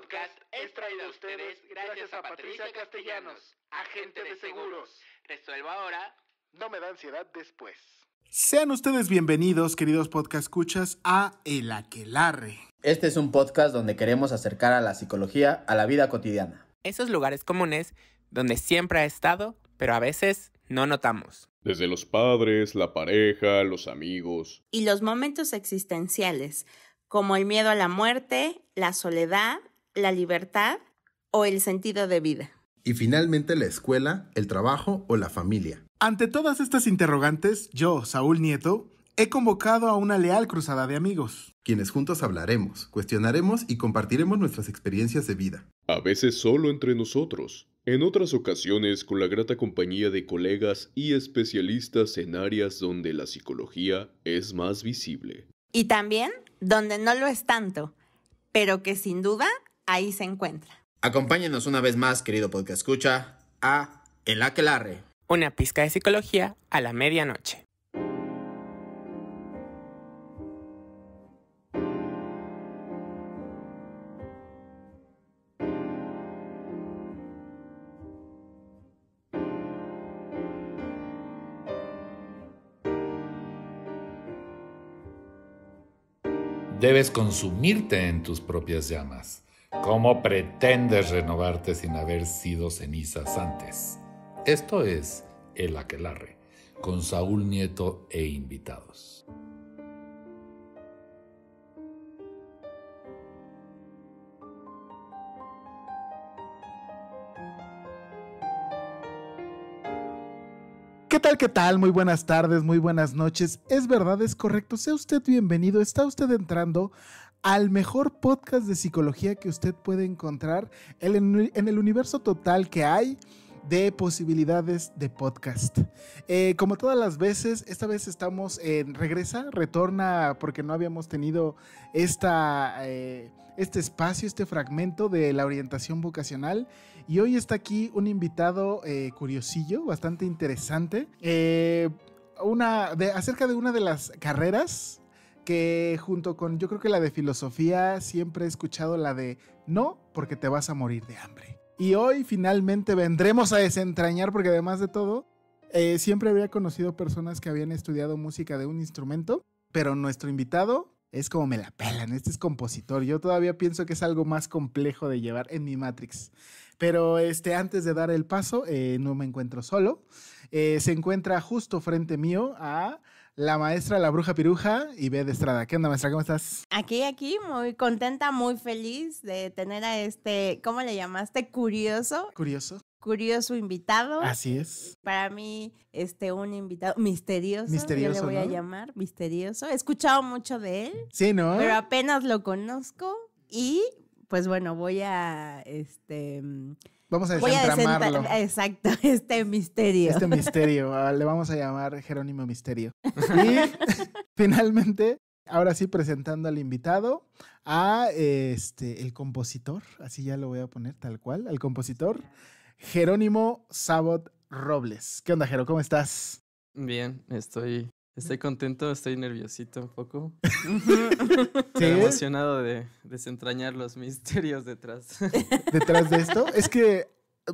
podcast es traído a ustedes gracias a Patricia Castellanos, agente de seguros. Resuelvo ahora. No me da ansiedad después. Sean ustedes bienvenidos, queridos podcast escuchas, a El Aquelarre. Este es un podcast donde queremos acercar a la psicología a la vida cotidiana. Esos lugares comunes donde siempre ha estado, pero a veces no notamos. Desde los padres, la pareja, los amigos. Y los momentos existenciales, como el miedo a la muerte, la soledad la libertad o el sentido de vida. Y finalmente la escuela, el trabajo o la familia. Ante todas estas interrogantes, yo, Saúl Nieto, he convocado a una leal cruzada de amigos. Quienes juntos hablaremos, cuestionaremos y compartiremos nuestras experiencias de vida. A veces solo entre nosotros, en otras ocasiones con la grata compañía de colegas y especialistas en áreas donde la psicología es más visible. Y también donde no lo es tanto, pero que sin duda ahí se encuentra. Acompáñenos una vez más, querido podcast escucha, a El Aquelarre. Una pizca de psicología a la medianoche. Debes consumirte en tus propias llamas. ¿Cómo pretendes renovarte sin haber sido cenizas antes? Esto es El Aquelarre, con Saúl Nieto e invitados. ¿Qué tal? ¿Qué tal? Muy buenas tardes, muy buenas noches. Es verdad, es correcto. Sea usted bienvenido. Está usted entrando al mejor podcast de psicología que usted puede encontrar en el universo total que hay de posibilidades de podcast. Eh, como todas las veces, esta vez estamos en regresa, retorna, porque no habíamos tenido eh, este espacio, este fragmento de la orientación vocacional. Y hoy está aquí un invitado eh, curiosillo, bastante interesante, una, acerca de una de las carreras que junto con, yo creo que la de filosofía, siempre he escuchado la de no, porque te vas a morir de hambre. Y hoy finalmente vendremos a desentrañar, porque además de todo, eh, siempre había conocido personas que habían estudiado música de un instrumento, pero nuestro invitado es como me la pelan, este es compositor. Yo todavía pienso que es algo más complejo de llevar en mi Matrix. Pero este, antes de dar el paso, eh, no me encuentro solo. Eh, se encuentra justo frente mío a la maestra, la bruja piruja y B de Estrada. ¿Qué onda, maestra? ¿Cómo estás? Aquí, aquí, muy contenta, muy feliz de tener a este, ¿cómo le llamaste? Curioso. Curioso. Curioso invitado. Así es. Para mí, este, un invitado misterioso. Misterioso. Yo le voy a llamar misterioso. He escuchado mucho de él. Sí, ¿no? Pero apenas lo conozco y, pues bueno, voy a, este Vamos a desentramarlo. A Exacto, este misterio. Este misterio, ah, le vamos a llamar Jerónimo Misterio. Y finalmente, ahora sí presentando al invitado, a este, el compositor, así ya lo voy a poner tal cual, al compositor Jerónimo Sabot Robles. ¿Qué onda, Jero? ¿Cómo estás? Bien, estoy Estoy contento, estoy nerviosito un poco. Estoy emocionado de desentrañar los misterios detrás. ¿Detrás de esto? Es que,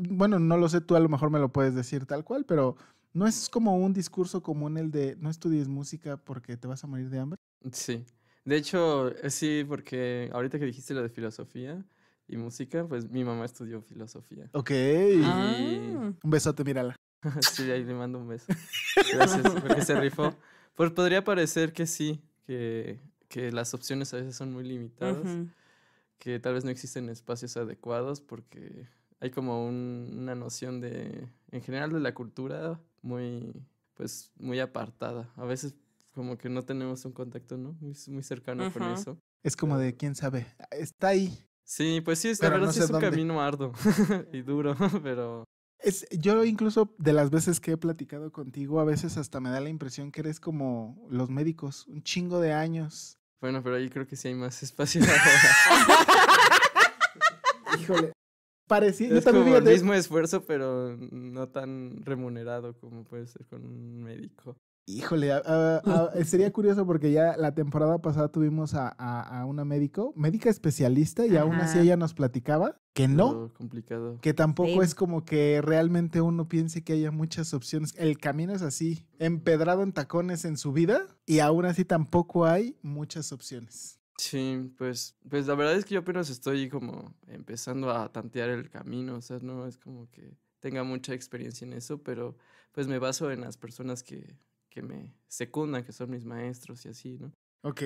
bueno, no lo sé, tú a lo mejor me lo puedes decir tal cual, pero ¿no es como un discurso común el de no estudies música porque te vas a morir de hambre? Sí. De hecho, eh, sí, porque ahorita que dijiste lo de filosofía, y música, pues mi mamá estudió filosofía. Ok. Ah. Un besote, mírala. sí, ahí le mando un beso. Gracias, porque se rifó. Pues podría parecer que sí, que, las opciones a veces son muy limitadas, que tal vez no existen espacios adecuados porque hay como una noción de, en general, de la cultura muy, pues, muy apartada. A veces como que no tenemos un contacto, ¿no? Muy, muy cercano con eso. Es como de, quién sabe, está ahí. Sí, pues sí, es un camino arduo y duro, pero es, yo incluso de las veces que he platicado contigo, a veces hasta me da la impresión que eres como los médicos, un chingo de años. Bueno, pero ahí creo que sí hay más espacio. Híjole. Parecía, es también como el mismo esfuerzo, pero no tan remunerado como puede ser con un médico. Híjole, sería curioso porque ya la temporada pasada tuvimos a, una médico, médica especialista, y aún así ella nos platicaba que no. complicado. Que tampoco es como que realmente uno piense que haya muchas opciones. El camino es así, empedrado en tacones en su vida, y aún así tampoco hay muchas opciones. Sí, pues, pues la verdad es que yo apenas estoy como empezando a tantear el camino, o sea, no es como que tenga mucha experiencia en eso, pero pues me baso en las personas que que me secundan, que son mis maestros y así, ¿no? Ok.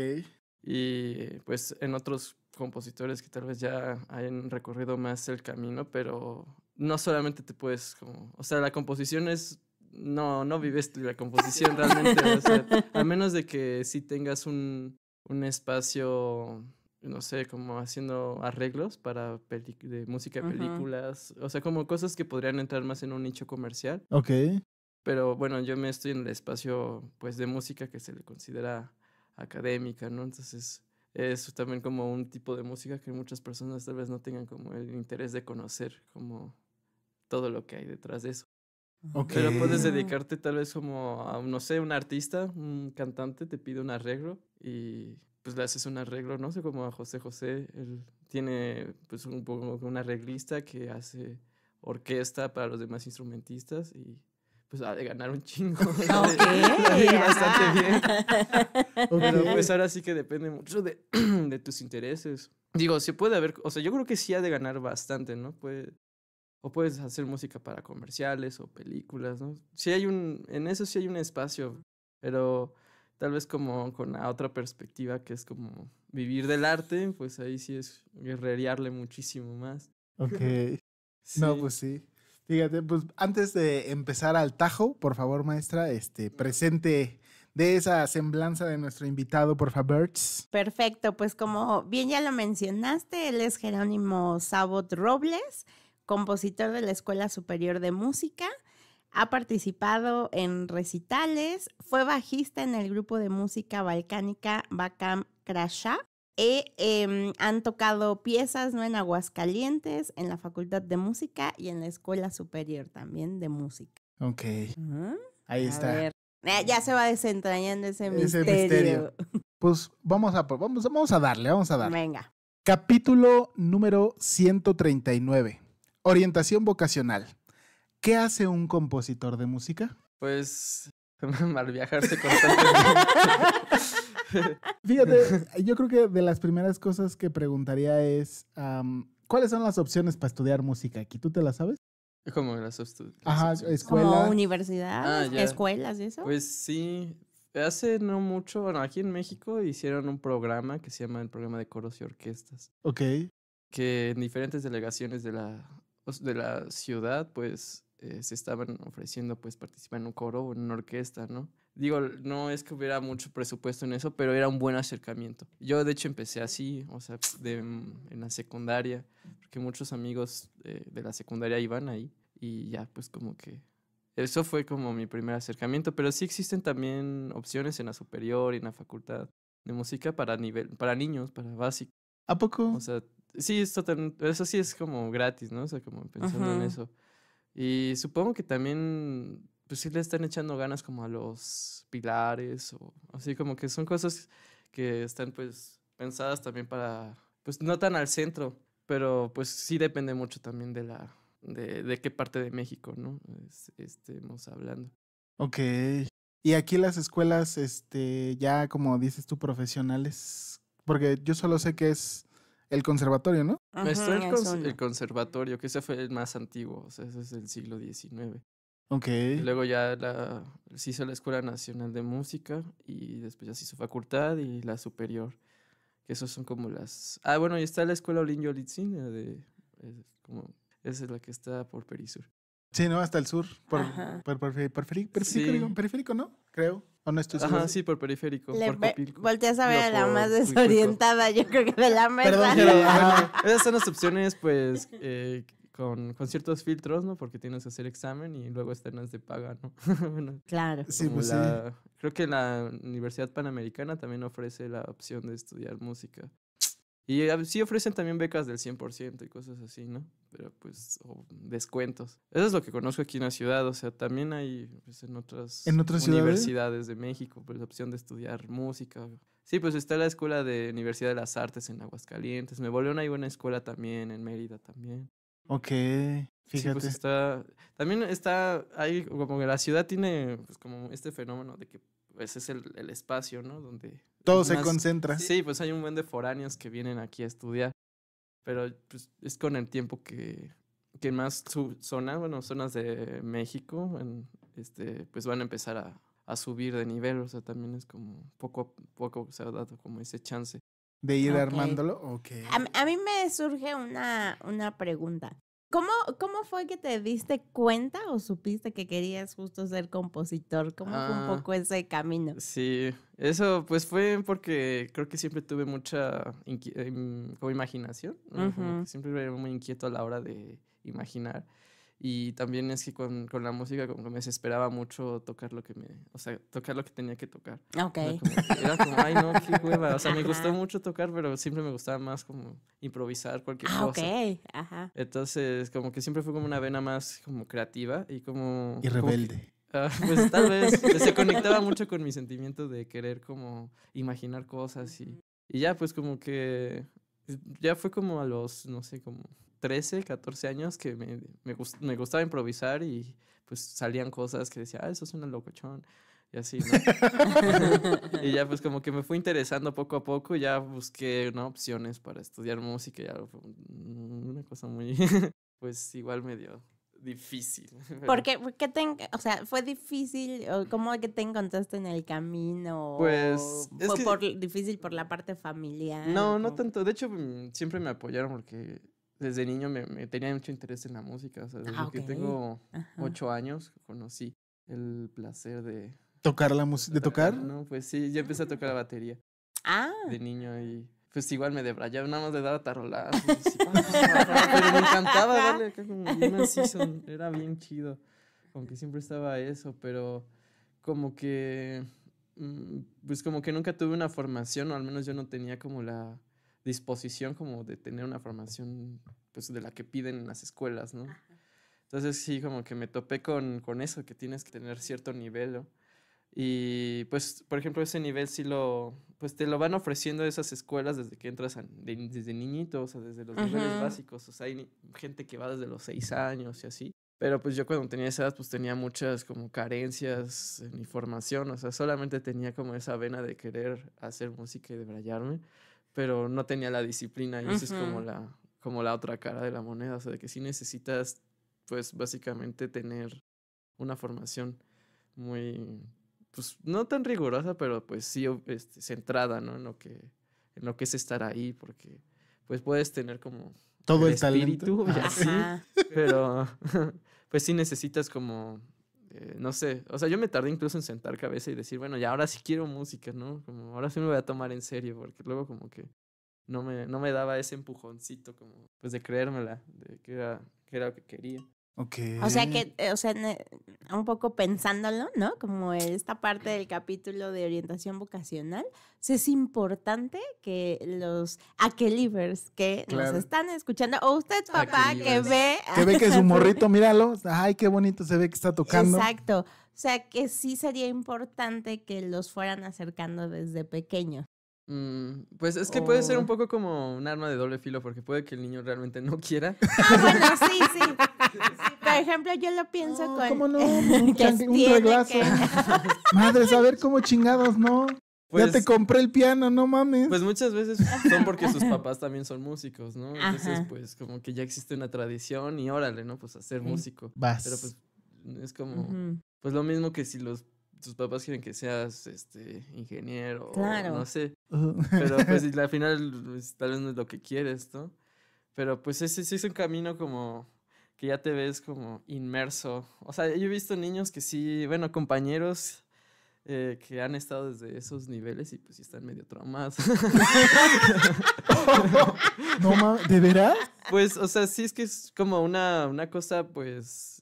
Y pues en otros compositores que tal vez ya hayan recorrido más el camino, pero no solamente te puedes como, o sea, la composición es, no, no vives la composición realmente, o a menos de que sí tengas un, espacio, no sé, como haciendo arreglos para de música, películas, o sea, como cosas que podrían entrar más en un nicho comercial. Ok. Pero bueno, yo me estoy en el espacio pues de música que se le considera académica, ¿no? Entonces es también como un tipo de música que muchas personas tal vez no tengan como el interés de conocer, como todo lo que hay detrás de eso. Okay. Pero puedes dedicarte tal vez como a, no sé, un artista, un cantante te pide un arreglo y pues le haces un arreglo, no sé, como a José José, él tiene pues un, poco un arreglista que hace orquesta para los demás instrumentistas y pues ha de ganar un chingo. Ah, bastante bien. Pero pues ahora sí que depende mucho de, de tus intereses. Digo, se puede haber, o sea, yo creo que sí ha de ganar bastante, ¿no? Puede, o puedes hacer música para comerciales o películas, ¿no? Sí hay un, en eso sí hay un espacio, pero tal vez como con la otra perspectiva que es como vivir del arte, pues ahí sí es guerrerearle muchísimo más. Ok. No, pues sí. Fíjate, pues antes de empezar al tajo, por favor, maestra, este, presente de esa semblanza de nuestro invitado, por favor. Perfecto, pues como bien ya lo mencionaste, él es Jerónimo Sabot Robles, compositor de la Escuela Superior de Música. Ha participado en recitales, fue bajista en el grupo de música balcánica Bacam Krasha eh, em, han tocado piezas ¿no? en Aguascalientes, en la Facultad de Música y en la Escuela Superior también de Música. Ok. Ahí está. Eh, ya se va desentrañando ese, misterio. Pues vamos a, darle, vamos a darle. Venga. Capítulo número 139. Orientación vocacional. ¿Qué hace un compositor de música? Pues viajarse constantemente. Fíjate, yo creo que de las primeras cosas que preguntaría es, ¿cuáles son las opciones para estudiar música aquí? ¿Tú te las sabes? ¿Cómo las, las Ajá, escuela. Como universidad, ah, escuelas, eso. Pues sí, Hace no mucho, bueno, aquí en México hicieron un programa que se llama el programa de coros y orquestas. Ok. Que en diferentes delegaciones de la, de la ciudad, pues, eh, se estaban ofreciendo, pues, participar en un coro o en una orquesta, ¿no? Digo, no es que hubiera mucho presupuesto en eso, pero era un buen acercamiento. Yo, de hecho, empecé así, o sea, de, mm, en la secundaria, porque muchos amigos eh, de la secundaria iban ahí y ya, pues como que... Eso fue como mi primer acercamiento, pero sí existen también opciones en la superior y en la facultad de música para, nivel, para niños, para básico. ¿A poco? O sea, sí, esto eso sí es como gratis, ¿no? O sea, como pensando en eso. Y supongo que también pues sí le están echando ganas como a los pilares o así como que son cosas que están pues pensadas también para, pues no tan al centro, pero pues sí depende mucho también de la, de, de qué parte de México, ¿no? estemos hablando. Ok. Y aquí las escuelas, este, ya como dices tú, profesionales, porque yo solo sé que es el conservatorio, ¿no? Ajá, el, el, conservatorio, que ese fue el más antiguo, o sea, ese es el siglo XIX. Ok. luego ya la, se hizo la Escuela Nacional de Música y después ya se hizo facultad y la superior. Que esos son como las... Ah, bueno, y está la Escuela Olin Yolitzin, de, es esa es la que está por Perisur. Sí, ¿no? Hasta el sur, por, por, periférico, ¿no? Creo. ¿O no estoy Ajá, sí, por periférico. por volteas a ver a la más desorientada, yo creo que de la verdad. pero, esas son las opciones, pues, eh, con, ciertos filtros, ¿no? Porque tienes que hacer examen y luego externas de paga, ¿no? claro. Sí, pues sí. Creo que la Universidad Panamericana también ofrece la opción de estudiar música. Y sí ofrecen también becas del 100% y cosas así, ¿no? Pero pues, o descuentos. Eso es lo que conozco aquí en la ciudad. O sea, también hay pues, en otras, universidades de México, pues la opción de estudiar música. Sí, pues está la escuela de Universidad de las Artes en Aguascalientes. Me volvió una escuela también en Mérida también. Ok. Pues fíjate. está. También está. ahí, como que la ciudad tiene pues, como este fenómeno de que pues es el, espacio, ¿no? Donde. Todo se concentra. Sí, pues hay un buen de foráneos que vienen aquí a estudiar. Pero pues, es con el tiempo que, más su zona, bueno, zonas de México, este, pues van a empezar a, a subir de nivel, o sea, también es como poco a poco se ha dado como ese chance. De ir armándolo, o A, a, mí me surge una, pregunta. ¿Cómo, fue que te diste cuenta o supiste que querías justo ser compositor? ¿Cómo fue un ah. poco ese camino? Sí, eso pues fue porque creo que siempre tuve mucha em, imaginación. Siempre era muy inquieto a la hora de imaginar. Y también es que con, la música como que me desesperaba mucho tocar lo que me, o sea, tocar lo que tenía que tocar. Ok. Era como, ay no, qué hueva. O sea, me gustó mucho tocar, pero siempre me gustaba más como improvisar cualquier ah, Ok. Ajá. Entonces, como que siempre fue como una vena más como creativa y como... Y rebelde. Ah, pues tal vez se conectaba mucho con mi sentimiento de querer como imaginar cosas y, y ya pues como que ya fue como a los, no sé, como 13, 14 años que me, me, me, gustaba improvisar y pues salían cosas que decía, ah, eso suena locochón. Y así, ¿no? y ya pues como que me fui interesando poco a poco, ya busqué, ¿no? Opciones para estudiar música, ya fue una cosa muy, pues igual medio difícil. Porque, qué, te, o sea, fue difícil, o cómo que te encontraste en el camino? Pues, por, difícil por la parte familiar. No, no tanto. De hecho, mm, siempre me apoyaron porque desde niño me, tenía mucho interés en la música. O sea, desde ah, que tengo ocho años conocí el placer de... ¿Tocar la música? ¿De tocar? No, pues sí, ya empecé a tocar la batería. Ah. De niño y pues igual me debrayaba, nada más le daba tarolazos. pero me encantaba darle acá como una season, era bien chido. Aunque siempre estaba eso, pero como que, mm, pues como que nunca tuve una formación, o al menos yo no tenía como la disposición como de tener una formación pues de la que piden en las escuelas, ¿no? Entonces sí, como que me topé con, con, eso, que tienes que tener cierto nivel. Y pues, por ejemplo, ese nivel sí lo, pues te lo van ofreciendo esas escuelas desde que entras desde niñitos o desde los niveles básicos. O sea, hay gente que va desde los seis años y así. Pero pues yo cuando tenía esa edad, pues tenía muchas como carencias en mi formación. O sea, solamente tenía como esa vena de querer hacer música y de brillarme pero no tenía la disciplina y eso es como la, como la otra cara de la moneda, o sea, de que sí necesitas, pues básicamente tener una formación muy, pues no tan rigurosa, pero pues sí este, centrada, ¿no? En lo, que, en lo que es estar ahí, porque pues puedes tener como... Todo el, talento? y así, pero pues sí necesitas como eh, no sé, o sea, yo me tardé incluso en sentar cabeza y decir, bueno, ya ahora sí quiero música, ¿no? Como ahora sí me voy a tomar en serio, porque luego como que no me, no me daba ese empujoncito como, pues de creérmela, de que era, que era lo que quería. O sea que, eh, o sea, un poco pensándolo, ¿no? Como esta parte del capítulo de orientación vocacional, es importante que los aquelivers que nos están escuchando, o usted papá que ve... Que ve que su morrito, míralo, ay, qué bonito se ve que está tocando. Exacto. O sea que sí sería importante que los fueran acercando desde pequeños. Mm, pues es que puede ser un oh. poco como un arma de doble filo, porque puede que el niño realmente no quiera. Ah, sí, sí. por ejemplo, yo lo pienso ah, con. ¿Cómo no? Un, reglazo. Que... a ver cómo chingados, ¿no? ya te pues compré el piano, no mames. Pues muchas veces son porque sus papás también son músicos, ¿no? Entonces, pues como que ya existe una tradición y órale, ¿no? Pues hacer músico. Pero pues es como, pues lo mismo que si los tus papás quieren que seas este ingeniero o no sé. Pero pues al final pues, tal vez no es lo que quieres, ¿no? Pero pues ese sí es un camino como que ya te ves como inmerso. O sea, yo he visto niños que sí, bueno, compañeros eh, que han estado desde esos niveles y pues sí están medio traumados. no mames, ¿de veras? Pues, o sea, sí es que es como una, una cosa, pues,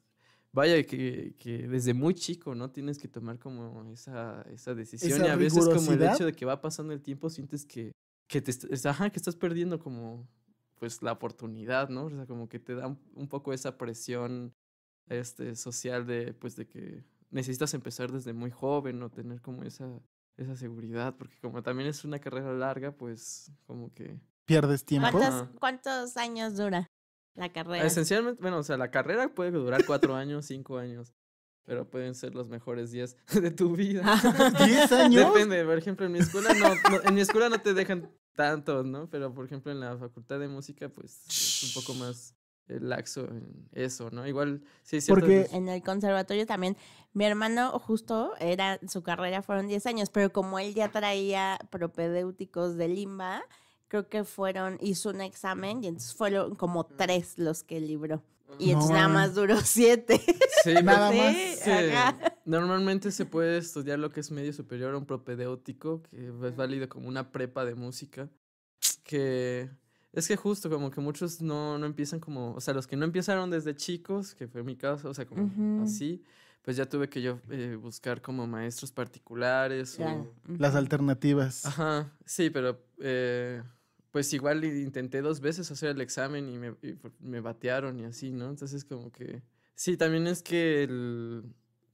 vaya que, desde muy chico, ¿no? Tienes que tomar como esa, esa decisión y a veces como el hecho de que va pasando el tiempo sientes que, que, te, ajá, que estás perdiendo como pues la oportunidad, ¿no? O sea, como que te da un poco esa presión este, social de pues de que necesitas empezar desde muy joven o tener como esa, esa seguridad, porque como también es una carrera larga, pues como que... Pierdes tiempo. ¿Cuántos, ¿cuántos años dura? La carrera. Esencialmente, bueno, o sea, la carrera puede durar cuatro años, cinco años, pero pueden ser los mejores días de tu vida. ¿Diez años? Depende, por ejemplo, en mi escuela no, en mi escuela no te dejan tantos, ¿no? Pero, por ejemplo, en la facultad de música, pues, es un poco más laxo en eso, ¿no? Igual, sí, es Porque en el conservatorio también, mi hermano justo, era su carrera fueron diez años, pero como él ya traía propedéuticos de Limba, creo que fueron, hizo un examen y entonces fueron como tres los que libró. Y entonces nada más duró siete. Sí, nada más. Normalmente se puede estudiar lo que es medio superior a un propedéutico, que es válido como una prepa de música. Que es que justo como que muchos no, empiezan como, o sea, los que no empezaron desde chicos, que fue mi caso, o sea, como así, pues ya tuve que yo eh, buscar como maestros particulares. O... Las alternativas. Ajá, sí, pero... Eh, pues igual intenté dos veces hacer el examen y me, batearon y así, ¿no? Entonces como que... Sí, también es que el...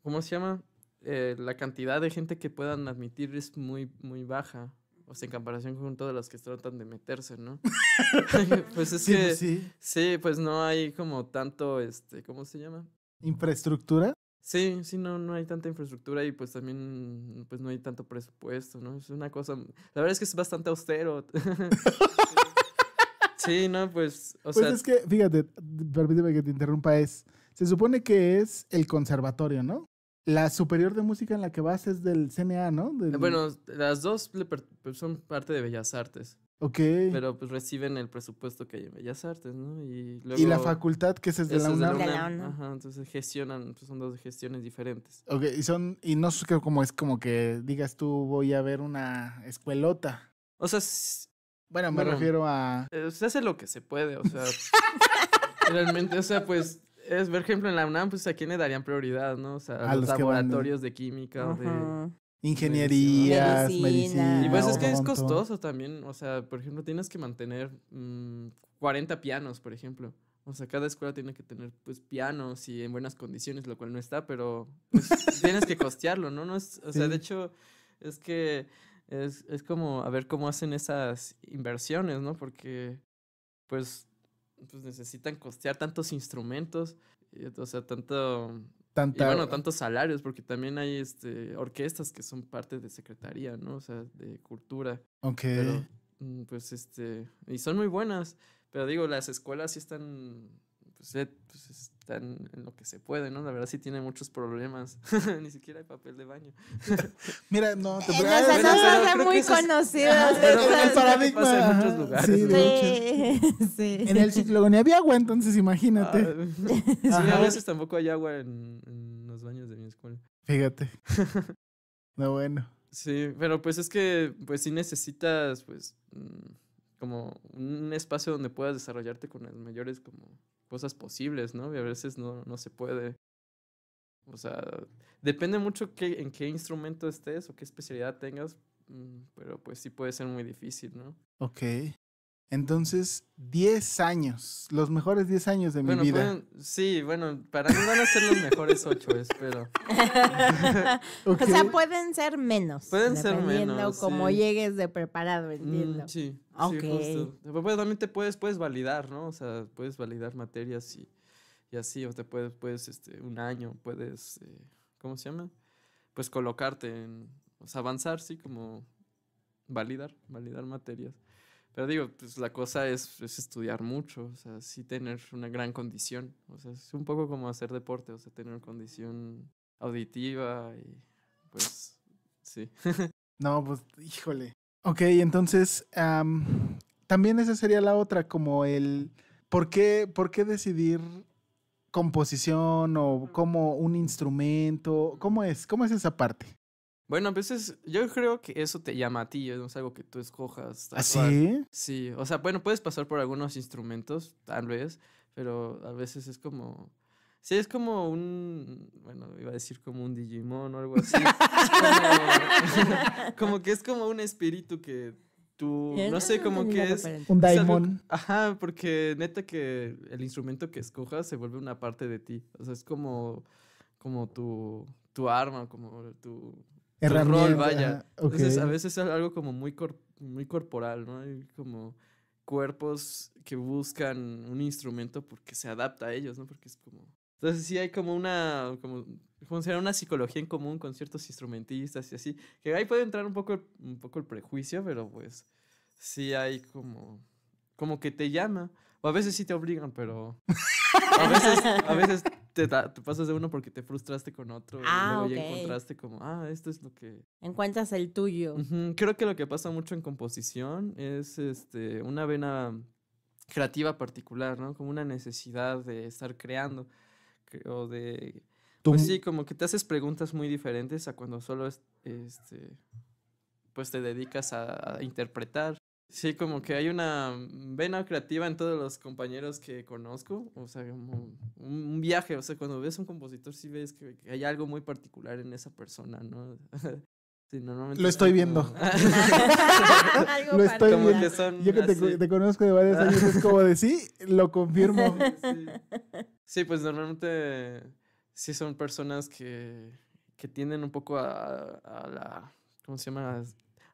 ¿Cómo se llama? Eh, la cantidad de gente que puedan admitir es muy, muy baja. O sea, en comparación con todas las que tratan de meterse, ¿no? pues es pues que... Sí. sí, pues no hay como tanto, este, ¿cómo se llama? ¿Infraestructura? Sí, sí, no, no hay tanta infraestructura y pues también pues no hay tanto presupuesto, ¿no? Es una cosa, la verdad es que es bastante austero. sí, no, pues, o pues es que, fíjate, permíteme que te interrumpa, es, se supone que es el conservatorio, ¿no? La superior de música en la que vas es del CNA, ¿no? Bueno, las dos pues, son parte de Bellas Artes. Ok. Pero pues reciben el presupuesto que hay en Bellas Artes, ¿no? Y, luego, ¿Y la facultad, que es de la UNAM. Ajá, entonces gestionan, pues son dos gestiones diferentes. Ok, y son, y no es como es como que digas tú voy a ver una escuelota. O sea, bueno, me refiero a. Eh, se hace lo que se puede, o sea. realmente, o sea, pues es, por ejemplo, en la UNAM, pues a quién le darían prioridad, ¿no? O sea, a los, laboratorios de química o de Ingeniería, medicina. y pues es que es costoso también. O sea, por ejemplo, tienes que mantener 40 mm, pianos, por ejemplo. O sea, cada escuela tiene que tener pues pianos y en buenas condiciones, lo cual no está, pero pues, tienes que costearlo, ¿no? no es, o sea, de hecho, es que es, como a ver cómo hacen esas inversiones, ¿no? Porque pues, pues necesitan costear tantos instrumentos, o sea, tanto y bueno, tantos salarios, porque también hay este, orquestas que son parte de secretaría, ¿no? O sea, de cultura. aunque mm, pues este, y son muy buenas, pero digo, las escuelas sí están pues, eh, pues está en, lo que se puede, ¿no? La verdad sí tiene muchos problemas. Ni siquiera hay papel de baño. Mira, no, eh, te voy a decir. muy conocidos. el paradigma. En muchos lugares. Sí, de sí. En el ciclo. ni había agua, entonces imagínate. Ah, sí, a veces tampoco hay agua en, los baños de mi escuela. Fíjate. No, bueno. Sí, pero pues es que pues sí necesitas pues mm, como un espacio donde puedas desarrollarte con los mayores como cosas posibles, ¿no? Y a veces no, se puede. O sea, depende mucho qué, en qué instrumento estés o qué especialidad tengas, mm, pero pues sí puede ser muy difícil, ¿no? Ok. Entonces, 10 años, los mejores 10 años de mi vida. sí, bueno, para mí van a ser los mejores 8, espero. O sea, pueden ser menos. Pueden ser menos. como llegues de preparado, mm, entiendo. sí, Sí, pues, también te puedes, puedes validar, ¿no? O sea, puedes validar materias y, y así, o te puedes, puedes este, un año, puedes, eh, ¿cómo se llama? Pues colocarte en, o sea, avanzar, sí, como validar, validar materias. Pero digo, pues la cosa es, estudiar mucho, o sea, sí tener una gran condición. O sea, es un poco como hacer deporte, o sea, tener condición auditiva y pues sí. no, pues híjole. Ok, entonces también esa sería la otra, como el ¿por qué, por qué decidir composición o como un instrumento? ¿Cómo es? ¿Cómo es esa parte? Bueno, a veces yo creo que eso te llama a ti, es algo que tú escojas. ¿Así? ¿Ah, sí? o sea, bueno, puedes pasar por algunos instrumentos, tal vez, pero a veces es como... Sí, es como un, bueno, iba a decir como un Digimon o algo así. como, que es como un espíritu que Tú, no sé, como que es... Un daimon. Ajá, porque neta que el instrumento que escojas se vuelve una parte de ti. O sea, es como, como tu, tu arma, como tu rol, vaya. Entonces, a veces es algo como muy, muy corporal, ¿no? Hay como cuerpos que buscan un instrumento porque se adapta a ellos, ¿no? Porque es como... Entonces sí hay como una, como, funciona una psicología en común con ciertos instrumentistas y así, que ahí puede entrar un poco, el, un poco el prejuicio, pero pues sí hay como, como que te llama, o a veces sí te obligan, pero a veces, a veces te, pasas de uno porque te frustraste con otro. y ah, luego encontraste como, ah, esto es lo que. Encuentras el tuyo. Creo que lo que pasa mucho en composición es este, una vena creativa particular, ¿no? Como una necesidad de estar creando. O de. Pues sí, como que te haces preguntas muy diferentes a cuando solo este, pues te dedicas a interpretar. Sí, como que hay una vena creativa en todos los compañeros que conozco, o sea, como un viaje, o sea, cuando ves un compositor sí ves que hay algo muy particular en esa persona, ¿no? Sí, lo estoy viendo. lo estoy viendo. Yo que te, conozco de varios años, es como de sí, lo confirmo. Sí, pues normalmente sí son personas que, que tienden un poco a, a la, ¿cómo se llama?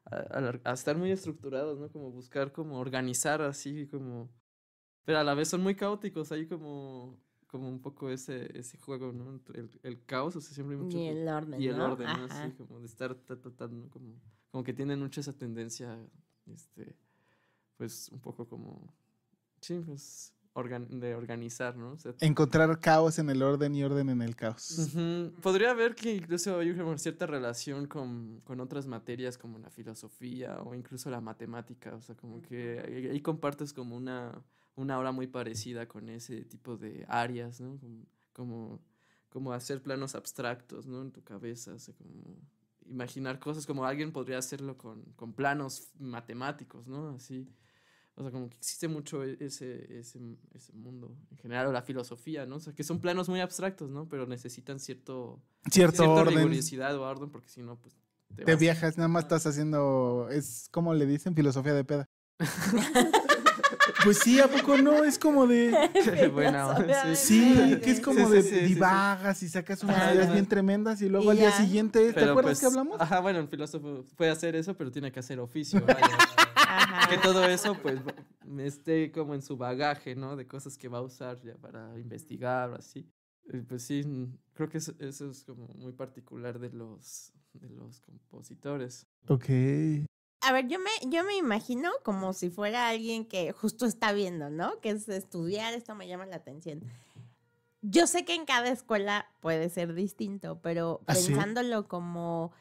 a, estar muy estructurados, ¿no? Como buscar, como organizar así, como... Pero a la vez son muy caóticos, hay como, como un poco ese, ese juego, ¿no? El, caos, o sea, siempre hay mucho... Y el orden, Y el orden, Así, como de estar, tratando Como, como que tienen mucha esa tendencia, este, pues un poco como... Sí, pues de organizar, ¿no? Encontrar caos en el orden y orden en el caos. Podría haber que incluso hay una cierta relación con, con, otras materias como la filosofía o incluso la matemática, o sea, como que ahí, compartes como una, una hora muy parecida con ese tipo de áreas, ¿no? Como, como, hacer planos abstractos, ¿no? En tu cabeza, o sea, como imaginar cosas como alguien podría hacerlo con, con planos matemáticos, ¿no? Así. O sea, como que existe mucho e-, ese, ese, mundo en general, o la filosofía, ¿no? O sea, que son planos muy abstractos, ¿no? Pero necesitan cierto... Cierto orden. o orden, porque si no, pues... Te, viajas, nada más estás haciendo... Es como le dicen, filosofía de peda. Pues sí, ¿a poco no? Es como de. bueno, sí, que es como de divagas y sacas unas ideas bien tremendas y luego al día siguiente. ¿Te acuerdas pues, que hablamos? Ajá, bueno, el filósofo puede hacer eso, pero tiene que hacer oficio. Vaya, que todo eso, pues, esté como en su bagaje, ¿no? De cosas que va a usar ya para investigar o así. Pues sí, creo que eso, es como muy particular de los, de los compositores. Ok. A ver, yo me, yo me imagino como si fuera alguien que justo está viendo, ¿no? Que es estudiar, esto me llama la atención. Yo sé que en cada escuela puede ser distinto, pero ¿Ah, pensándolo como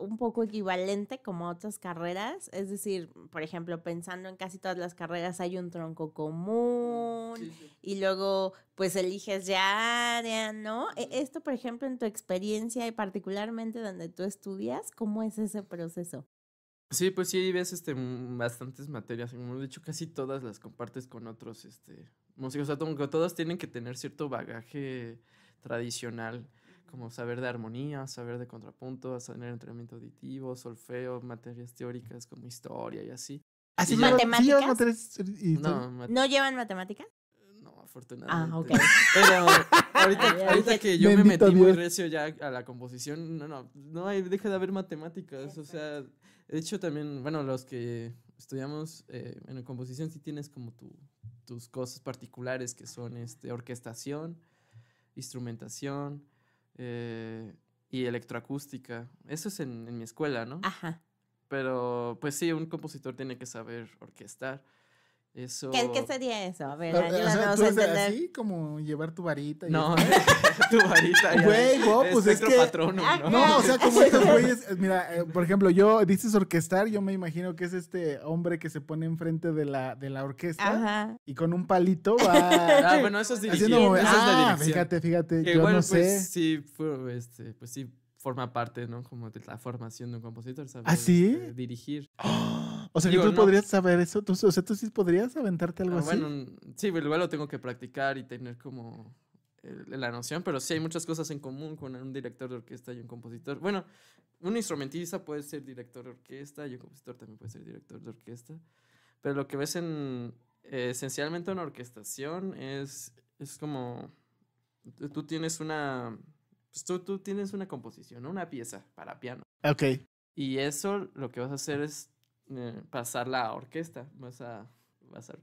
un poco equivalente como a otras carreras. Es decir, por ejemplo, pensando en casi todas las carreras hay un tronco mm, común y luego pues eliges ya área, ¿no? E, esto, por ejemplo, en tu experiencia y particularmente donde tú estudias, ¿cómo es ese proceso? Sí, pues sí, ves este, mm, bastantes materias, como he dicho, casi todas las compartes con otros este, músicos, o sea, como que todas tienen que tener cierto bagaje tradicional como saber de armonía, saber de contrapunto, tener entrenamiento auditivo, solfeo, materias teóricas como historia y así. ¿Así ¿Matemáticas? no, llevan matemáticas? No, afortunadamente. Ah, ok. Pero ahorita, que yo me metí muy recio ya a la composición, no, no, no hay, deja de haber matemáticas. O sea, de hecho también, bueno, los que estudiamos eh, en en composición sí tienes como tu, tus cosas particulares que son este, orquestación, instrumentación, eh, y electroacústica. Eso es en, en mi escuela, ¿no? Ajá. Pero pues sí, un compositor tiene que saber orquestar. Eso... ¿Qué, sería eso? A ver, o tú, así como llevar tu varita. Y no, tu varita. Güey, pues es que... Patrono, ¿no? Ah, no, o sea, como estos güeyes... Eh, mira, eh, por ejemplo, yo, dices orquestar, yo me imagino que es este hombre que se pone enfrente de la, de la orquesta Ajá. y con un palito va... Ah, bueno, eso es dirigir. Haciendo, eso ah, fíjate, fíjate, yo no pues, sé. Sí, este, pues sí, forma parte, ¿no? Como de la formación de un compositor, ¿sabes? ¿Ah, sí? dirigir. ¡Oh! O sea, tú podrías saber eso. ¿Tú, o sea, tú sí podrías aventarte algo ah, así. Bueno, sí, igual lo tengo que practicar y tener como la noción, pero sí hay muchas cosas en común con un director de orquesta y un compositor. Bueno, un instrumentista puede ser director de orquesta y un compositor también puede ser director de orquesta, pero lo que ves en eh, esencialmente en orquestación es, es como tú tienes una pues tú, tú, tienes una composición, una pieza para piano. Ok. Y eso lo que vas a hacer es eh, pasar la orquesta, vas a, vas a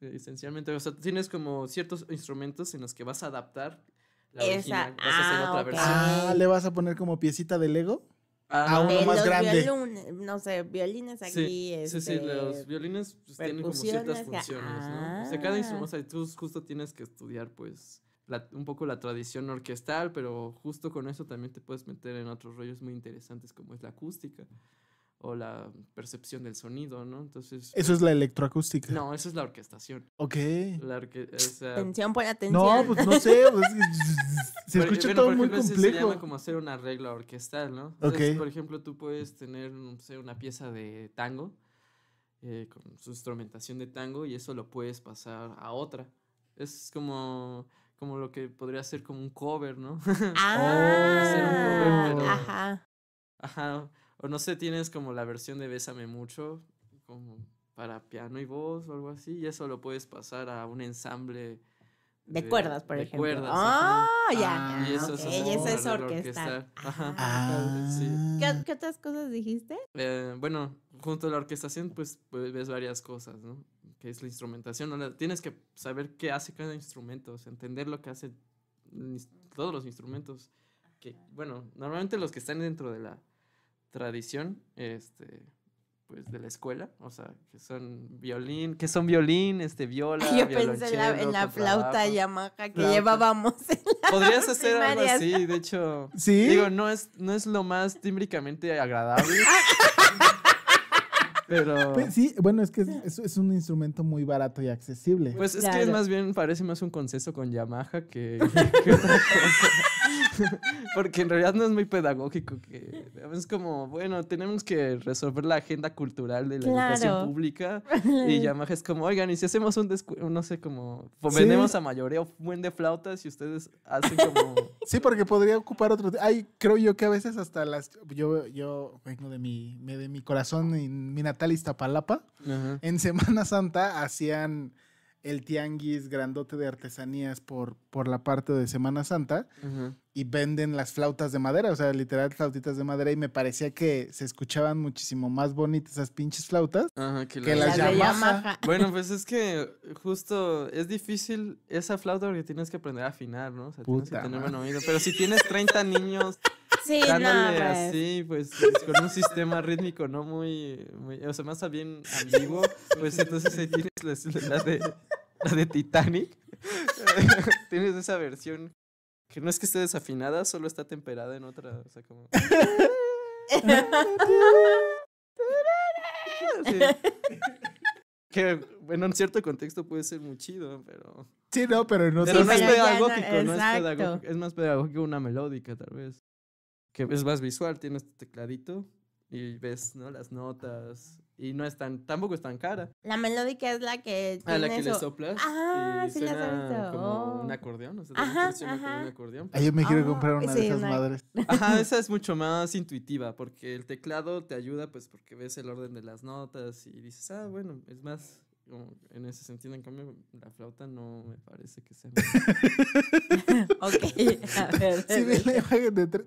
esencialmente, o sea, tienes como ciertos instrumentos en los que vas a adaptar la original, ah, otra versión. Ah, le vas a poner como piecita de Lego. Ah, a uno más los grande. no sé, violines aquí. Sí, sí, este, los violines pues, tienen como ciertas funciones, ¿no? O sea, cada ah. instrumento, o sea, tú justo tienes que estudiar, pues, un poco la tradición orquestal, pero justo con eso también te puedes meter en otros rollos muy interesantes como es la acústica o la percepción del sonido, ¿no? Entonces... Eso es la electroacústica. No, eso es la orquestación. Ok. La orque Atención por atención. No, pues no sé. Pues, se escucha bueno, todo por ejemplo, muy complejo. Se llama como hacer una regla orquestal, ¿no? Entonces, por ejemplo, tú puedes tener, no sé, una pieza de tango eh, con su instrumentación de tango y eso lo puedes pasar a otra. Es como como lo que podría ser como un cover, ¿no? Ah, hacer un cover, pero... Ajá. Ajá. O no sé, tienes como la versión de Bésame mucho, como para piano y voz o algo así, y eso lo puedes pasar a un ensamble. De, cuerdas, por de ejemplo. Cuerdas, ¡Ah, ya. Ah, y eso, es, orquesta ah, ah. ¿Qué, ¿Qué, otras cosas dijiste? Eh, bueno, junto a la orquestación, pues, pues, ves varias cosas, ¿no? Que es la instrumentación. Tienes que saber qué hace cada instrumento, entender lo que hace todos los instrumentos. Que, bueno, normalmente los que están dentro de la tradición, este, pues de la escuela, o sea, que son violín, que son violín, este viola, Yo pensé en la, flauta Yamaha que llevábamos. Podrías hacer algo así, de hecho. Digo, no es no es lo más tímbricamente agradable. pero pues, sí, bueno, es que es, es, un instrumento muy barato y accesible. Pues es que es más bien parece más un conceso con Yamaha que, Porque en realidad no es muy pedagógico. Que, es como, bueno, tenemos que resolver la agenda cultural de la educación pública. Y Yamaha es como, oigan, y si hacemos un descuento, no sé, como, vendemos a mayoría buen de flautas y ustedes hacen como. Sí, porque podría ocupar otro. Ay, creo yo que a veces hasta las. Yo, yo vengo de mi, de mi corazón, y mi natal Iztapalapa. En Semana Santa hacían el tianguis grandote de artesanías por, por la parte de Semana Santa y venden las flautas de madera, o sea, literal flautitas de madera y me parecía que se escuchaban muchísimo más bonitas esas pinches flautas que, las, llamas Bueno, pues es que justo es difícil esa flauta porque tienes que aprender a afinar, ¿no? O sea, tienes que tener buen oído, pero si tienes 30 niños dándole así, pues, pues con un sistema rítmico no muy, muy o sea, más bien ambiguo, pues entonces ahí tienes la de la de Titanic. Tienes esa versión que no es que esté desafinada, solo está temperada en otra. O sea, como. Que en cierto contexto puede ser muy chido, pero. Sí, no, pero no, pero no es pedagógico, no, es pedagógico. Es más pedagógico una melódica, tal vez. Que es más visual, tienes este tu tecladito y ves, ¿no? Las notas, y no es tan, tampoco es tan cara. La melódica es la que tiene ah, la que le soplas ah, y sí suena oh. como un acordeón, o sea, ajá, ajá. un acordeón. ahí yo me quiero ah, comprar una de esas madres. Ajá, esa es mucho más intuitiva porque el teclado te ayuda pues porque ves el orden de las notas y dices, ah, bueno, es más en ese sentido, en cambio, la flauta no me parece que sea. ok,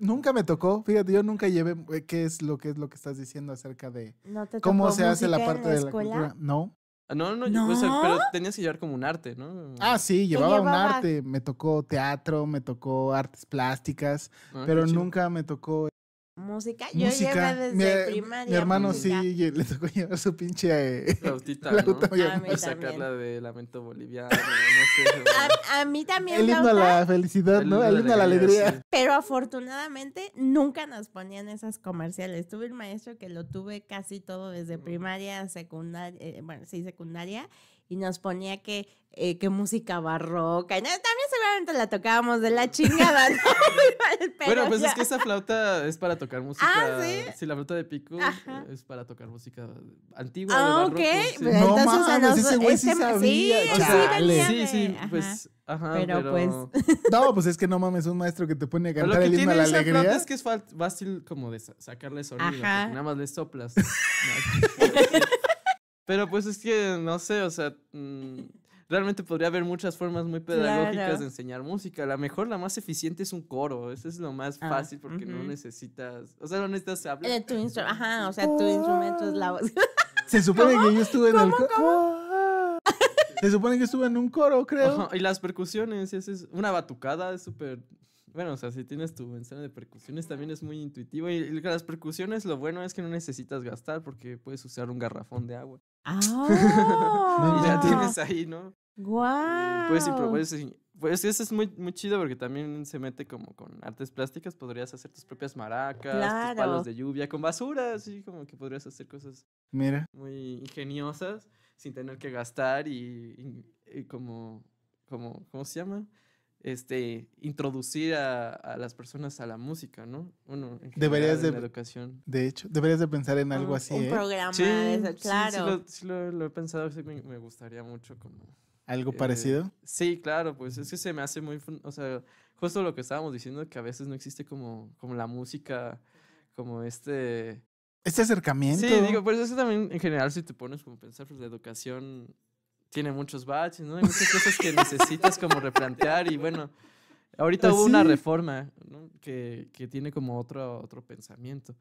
nunca me tocó, fíjate, yo nunca llevé eh, qué es lo que es lo que estás diciendo acerca de cómo se hace la parte de la cultura. No. Ah, no, no, ¿No? pero tenías que llevar como un arte, ¿no? Ah, sí, llevaba, un arte. Me tocó teatro, me tocó artes plásticas, ah, pero nunca me tocó Música, yo llevo desde eh, primaria. Mi hermano sí le tocó llevar su pinche eh, ¿no? a mí y sacarla de Lamento Boliviano, no sé. A, mí también. la felicidad, ¿no? El himno la alegría. Pero afortunadamente nunca nos ponían esas comerciales. Tuve un maestro que lo tuve casi todo desde mm. primaria, secundaria, eh, bueno, sí, secundaria y nos ponía que, eh, que música barroca. Y también seguramente la tocábamos de la chingada. ¿no? bueno, pues es que esa flauta es para tocar música. Ah, sí. Sí, la flauta de pico es para tocar música antigua. Ah, ok. Barroco, pues no, entonces, mames, ese güey sí sabía. Sí, sí, sí, pues. Ajá, pero, pues. No, pues es que no mames, un maestro que te pone a cantar el himno a la alegría. es que es fácil como de sacarle sonido, nada más le soplas. Pero pues es que, no sé, o sea, mm, realmente podría haber muchas formas muy pedagógicas de enseñar música. A lo mejor la más eficiente es un coro, eso es lo más ah, fácil porque no necesitas, o sea, no necesitas hablar. Eh, ajá, o sea, tu instrumento es la voz. Se supone que yo estuve en el coro. Se supone que estuve en un coro, creo. y las percusiones, es una batucada es súper bueno, o sea, si tienes tu ensayo de percusiones también es muy intuitivo. Y las percusiones, lo bueno es que no necesitas gastar porque puedes usar un garrafón de agua. Ah. ya tienes ahí, ¿no? Wow. Puedes improvisar. Pues, pues, pues eso es muy, muy chido porque también se mete como con artes plásticas, podrías hacer tus propias maracas, tus palos de lluvia, con basura, así como que podrías hacer cosas Mira. muy ingeniosas sin tener que gastar y, y como, como, ¿cómo se llama? este, introducir a, las personas a la música, ¿no? Uno, deberías de, la educación. De hecho, deberías de pensar en ah, algo así. Un ¿eh? programa, claro. Sí, lo, he pensado, sí me, gustaría mucho como... ¿Algo eh, parecido? Sí, claro, pues es que se me hace muy... O sea, justo lo que estábamos diciendo, que a veces no existe como, como la música, como este... Este acercamiento. Sí, digo, pues eso también en general si te pones como pensar, pues la educación tiene muchos baches, ¿no? Hay muchas cosas que necesitas como replantear y bueno, ahorita pues hubo una reforma ¿no? que, tiene como otro, otro pensamiento.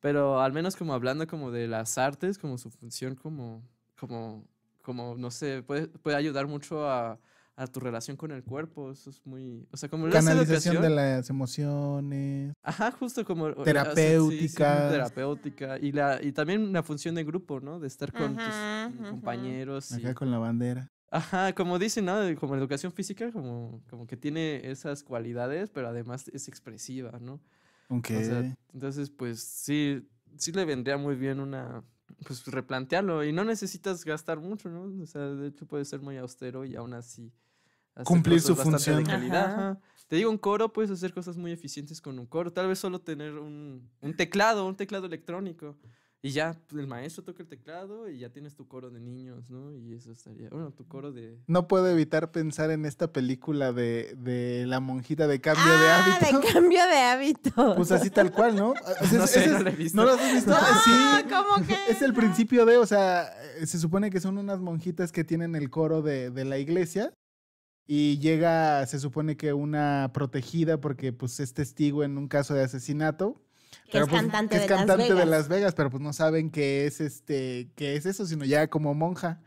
Pero al menos como hablando como de las artes, como su función como, como, como no sé, puede ayudar mucho a, a tu relación con el cuerpo. Eso es muy. O sea, como Canalización de las emociones. Ajá, justo como. Terapéutica. terapéutica. Y, la, y también la función de grupo, ¿no? De estar con tus compañeros. Acá con la bandera. Ajá, como dicen, ¿no? Como educación física, como, como que tiene esas cualidades, pero además es expresiva, ¿no? Aunque. entonces, pues sí, sí le vendría muy bien una. Pues replantearlo. Y no necesitas gastar mucho, ¿no? O sea, de hecho puede ser muy austero y aún así cumplir su función. De calidad. Te digo, un coro puedes hacer cosas muy eficientes con un coro. Tal vez solo tener un, un teclado, un teclado electrónico. Y ya pues, el maestro toca el teclado y ya tienes tu coro de niños, ¿no? Y eso estaría, bueno, tu coro de... No puedo evitar pensar en esta película de, de la monjita de cambio de ah, hábito. de cambio de hábito. Pues así tal cual, ¿no? no, sé, no, la he visto. has visto? Ah, ¿cómo Es el principio de, o sea, eh, se supone que son unas monjitas que tienen el coro de, de la iglesia y llega, se supone que una protegida porque pues es testigo en un caso de asesinato. Que es pues, cantante, de, cantante Las de Las Vegas, pero pues no saben qué es este, que es eso, sino ya como monja.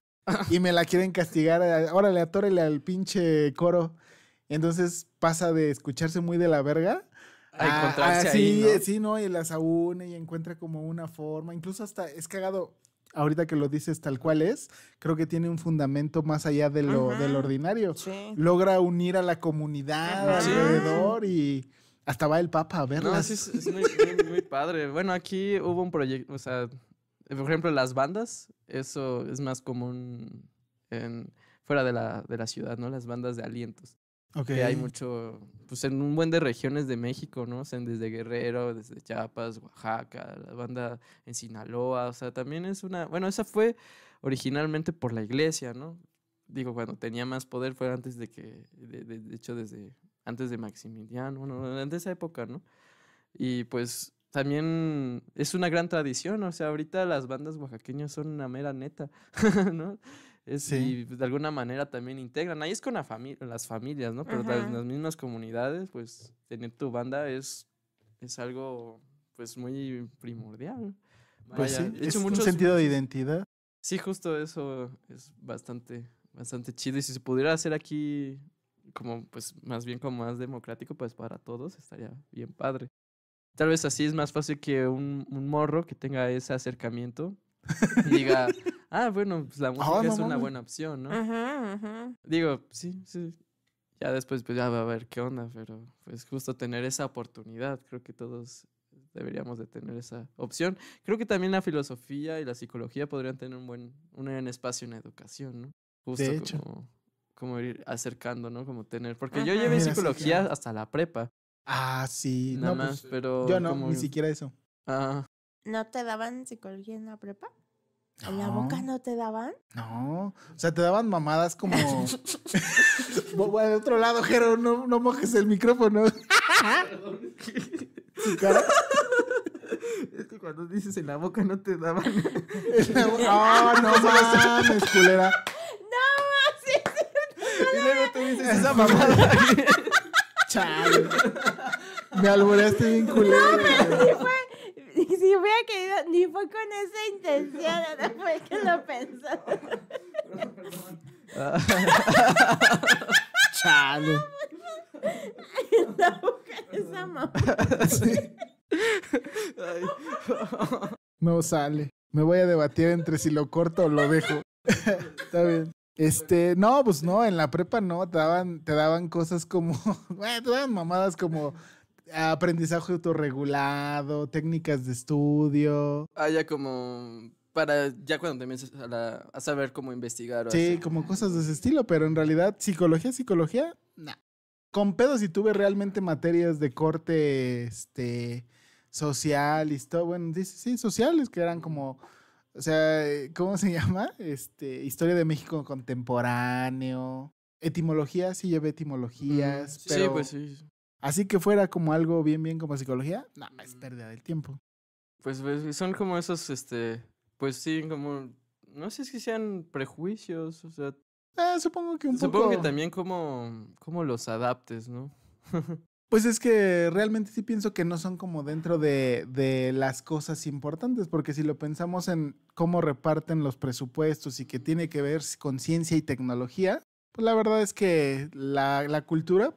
y me la quieren castigar, eh, órale, atórele al pinche coro. Entonces pasa de escucharse muy de la verga a, encontrarse ahí, sí, sí, no, y las aúne y encuentra como una forma, incluso hasta es cagado, ahorita que lo dices tal cual es, creo que tiene un fundamento más allá de lo, ordinario. Logra unir a la comunidad alrededor y hasta va el Papa a verlas. es, muy, padre. Bueno, aquí hubo un proyecto, o sea, por ejemplo, las bandas, eso es más común en, fuera de la, de la ciudad, ¿no? Las bandas de alientos. Que hay mucho, pues en un buen de regiones de México, ¿no? O sea, desde Guerrero, desde Chiapas, Oaxaca, la banda en Sinaloa, o sea, también es una, bueno, esa fue originalmente por la iglesia, ¿no? Digo, cuando tenía más poder fue antes de que, de, hecho, desde antes de Maximiliano, bueno, de esa época, ¿no? Y pues también es una gran tradición, o sea, ahorita las bandas oaxaqueñas son una mera neta, ¿no? Y de alguna manera también integran. Ahí es con la las familias, ¿no? Pero en las, mismas comunidades, pues tener tu banda es, es algo pues muy primordial. Pues es un sentido de identidad. Sí, justo eso es bastante, bastante chido. Y si se pudiera hacer aquí como, pues, más bien como más democrático, pues para todos estaría bien padre. Tal vez así es más fácil que un, un morro que tenga ese acercamiento diga, Ah, bueno, pues la música ah, es una buena opción, ¿no? Ajá, ajá. Digo, sí, sí. Ya después pues ya va a ver qué onda, pero pues justo tener esa oportunidad, creo que todos deberíamos de tener esa opción. Creo que también la filosofía y la psicología podrían tener un buen, un buen espacio en la educación, ¿no? Justo de hecho. Como, ir acercando, ¿no? Como tener, porque yo llevé psicología hasta la prepa. Ah, sí, nada pues, más, pero yo no, ni siquiera eso. Ah. ¿No te daban psicología en la prepa? ¿En la boca no te daban? No, o sea, te daban mamadas como... bueno, de otro lado, Jero, no, no mojes el micrófono. Es que cuando dices en la boca no te daban... ¡Ah, oh, no mames, culera! ¡No, sí, es. Y luego tú dices esa mamada. Chale. Me alboreaste bien culera. No, pero sí fue si hubiera querido, ni fue con esa intención, no fue que lo pensó. Chale. esa mamá. No sale. Me voy a debatir entre si lo corto o lo dejo. Está bien. Este, no, pues no, en la prepa no, te daban, te daban cosas como, te daban mamadas como aprendizaje autorregulado, técnicas de estudio. Ah, ya como para ya cuando te empiezas a, saber cómo investigar. O sí, como cosas de ese estilo, pero en realidad psicología, psicología, No. Con pedo si tuve realmente materias de corte este, social y todo, bueno, dice, sí, sociales que eran como... O sea, ¿cómo se llama? Este, historia de México contemporáneo. Etimología, sí llevé etimologías. Mm, pero, sí, pues sí. Así que fuera como algo bien, bien como psicología, nada, no, es mm. pérdida del tiempo. Pues, pues, son como esos, este, pues sí, como, no sé si sean prejuicios, o sea. Eh, supongo que un poco. Supongo que también como, como los adaptes, ¿no? pues es que realmente sí pienso que no son como dentro de, de las cosas importantes, porque si lo pensamos en cómo reparten los presupuestos y que tiene que ver con ciencia y tecnología, pues la verdad es que la, la cultura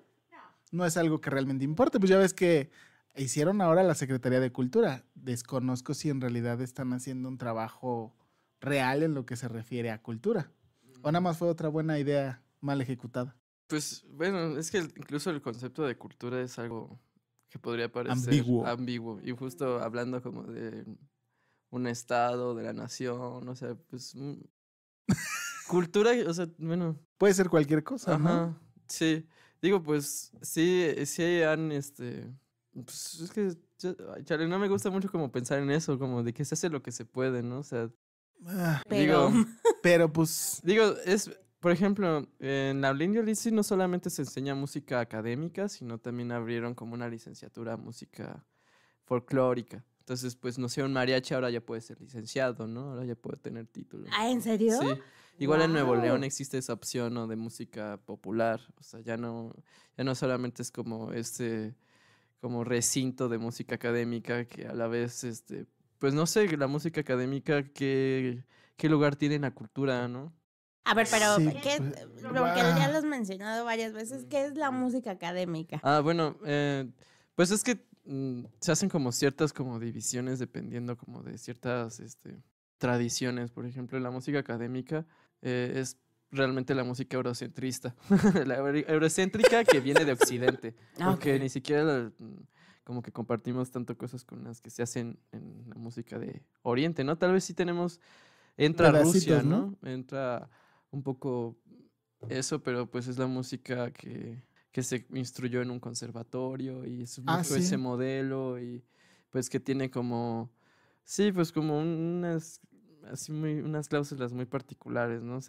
no es algo que realmente importe. Pues ya ves que hicieron ahora la Secretaría de Cultura. Desconozco si en realidad están haciendo un trabajo real en lo que se refiere a cultura. O nada más fue otra buena idea mal ejecutada. Pues bueno, es que incluso el concepto de cultura es algo que podría parecer ambiguo. ambiguo. Y justo hablando como de un estado, de la nación, o sea, pues... Mm, cultura, o sea, bueno... Puede ser cualquier cosa, Ajá, ¿no? Sí. Digo, pues sí, sí han, este, pues es que, yo, no me gusta mucho como pensar en eso, como de que se hace lo que se puede, ¿no? O sea, ah, digo, pero pues... Digo, es, por ejemplo, en la Olindio no solamente se enseña música académica, sino también abrieron como una licenciatura música folclórica. Entonces, pues, no sé, un mariachi ahora ya puede ser licenciado, ¿no? Ahora ya puede tener título. ¿Ah, en serio? Sí. Igual en Nuevo León existe esa opción de música popular. O sea, ya no, ya no solamente es como este como recinto de música académica que a la vez, este, pues no sé, la música académica, qué, qué lugar tiene en la cultura, ¿no? A ver, pero pues, ya lo has mencionado varias veces, ¿qué es la música académica? Ah, bueno, eh, pues es que mm, se hacen como ciertas como divisiones dependiendo como de ciertas este, tradiciones. Por ejemplo, la música académica eh, es realmente la música eurocentrista, la eurocéntrica que viene de Occidente, Aunque ah, ni siquiera mm, como que compartimos tanto cosas con las que se hacen en la música de Oriente, ¿no? Tal vez sí tenemos, entra Rusia, ¿no? Entra un poco eso, pero pues es la música que, se instruyó en un conservatorio y es ah, mucho ese modelo y pues que tiene como, sí, pues como unas así muy, unas cláusulas muy particulares, ¿no? O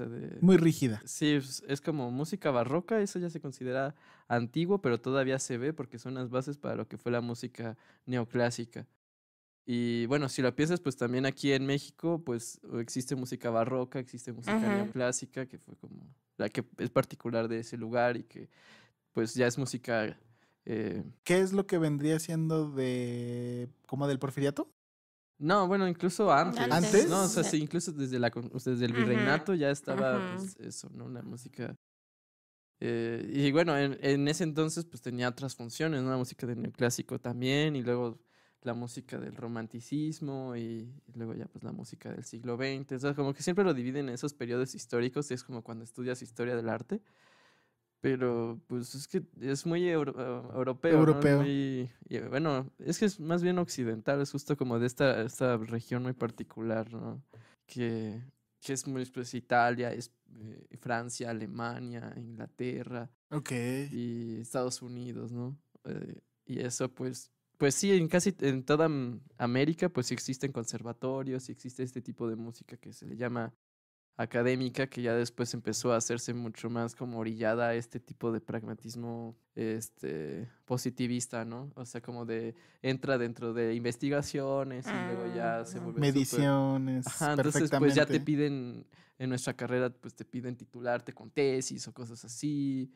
muy rígida. Sí, es, como música barroca, eso ya se considera antiguo, pero todavía se ve porque son las bases para lo que fue la música neoclásica. Y bueno, si lo piensas, pues también aquí en México, pues existe música barroca, existe música neoclásica, que fue como la que es particular de ese lugar y que pues ya es música eh, ¿Qué es lo que vendría siendo de como del porfiriato? No, bueno, incluso antes. ¿Antes? No, o sea, incluso desde, la, desde el virreinato ya estaba pues, eso, ¿no? Una música. Eh, y bueno, en, ese entonces pues tenía otras funciones, una música del neoclásico también y luego la música del romanticismo y, luego ya pues la música del siglo XX. como que siempre lo dividen en esos periodos históricos y es como cuando estudias historia del arte pero pues es que es muy ah, europeo. y, bueno, es que es más bien occidental, es justo como de esta, esta región muy particular, ¿no? Que, es muy pues, Italia, es, eh, Francia, Alemania, Inglaterra. Ok. Y Estados Unidos, ¿no? Eh, y eso pues pues sí, en casi en toda América, pues sí existen conservatorios y existe este tipo de música que se le llama académica que ya después empezó a hacerse mucho más como orillada a este tipo de pragmatismo este, positivista, ¿no? O sea, como de entra dentro de investigaciones y luego ya se ah. vuelve mediciones. entonces pues ya te piden en nuestra carrera pues te piden titularte con tesis o cosas así.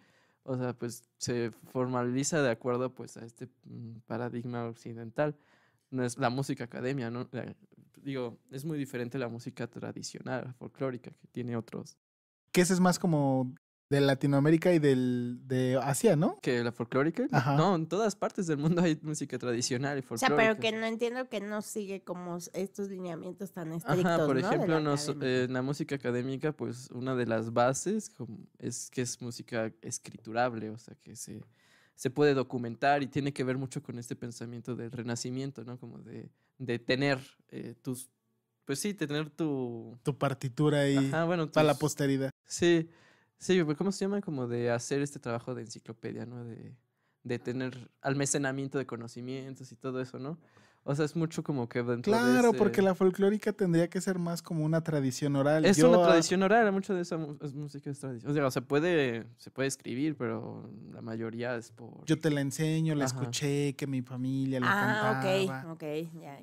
O sea, pues se formaliza de acuerdo pues a este mm, paradigma occidental no es la música academia, ¿no? digo, es muy diferente la música tradicional, folclórica, que tiene otros. Que es más como de Latinoamérica y del, de Asia, ¿no? Que la folclórica. No, en todas partes del mundo hay música tradicional y folclórica. O sea, pero que no entiendo que no sigue como estos lineamientos tan estrictos. Ajá, por ejemplo, eh, en la música académica, pues una de las bases es que es música escriturable, o sea, que se, se puede documentar y tiene que ver mucho con este pensamiento del renacimiento, ¿no? Como de de tener eh, tus, pues sí, tener tu... Tu partitura ahí bueno, para la posteridad. Sí, sí, ¿cómo se llama? Como de hacer este trabajo de enciclopedia, ¿no? De, de tener almacenamiento de conocimientos y todo eso, ¿no? O sea, es mucho como que dentro Claro, de porque la folclórica tendría que ser más como una tradición oral. Es una tradición oral, mucho de esa música es tradición. O sea, se puede, se puede escribir, pero la mayoría es por... Yo te la enseño, la escuché, que mi familia la ah, ok, ok.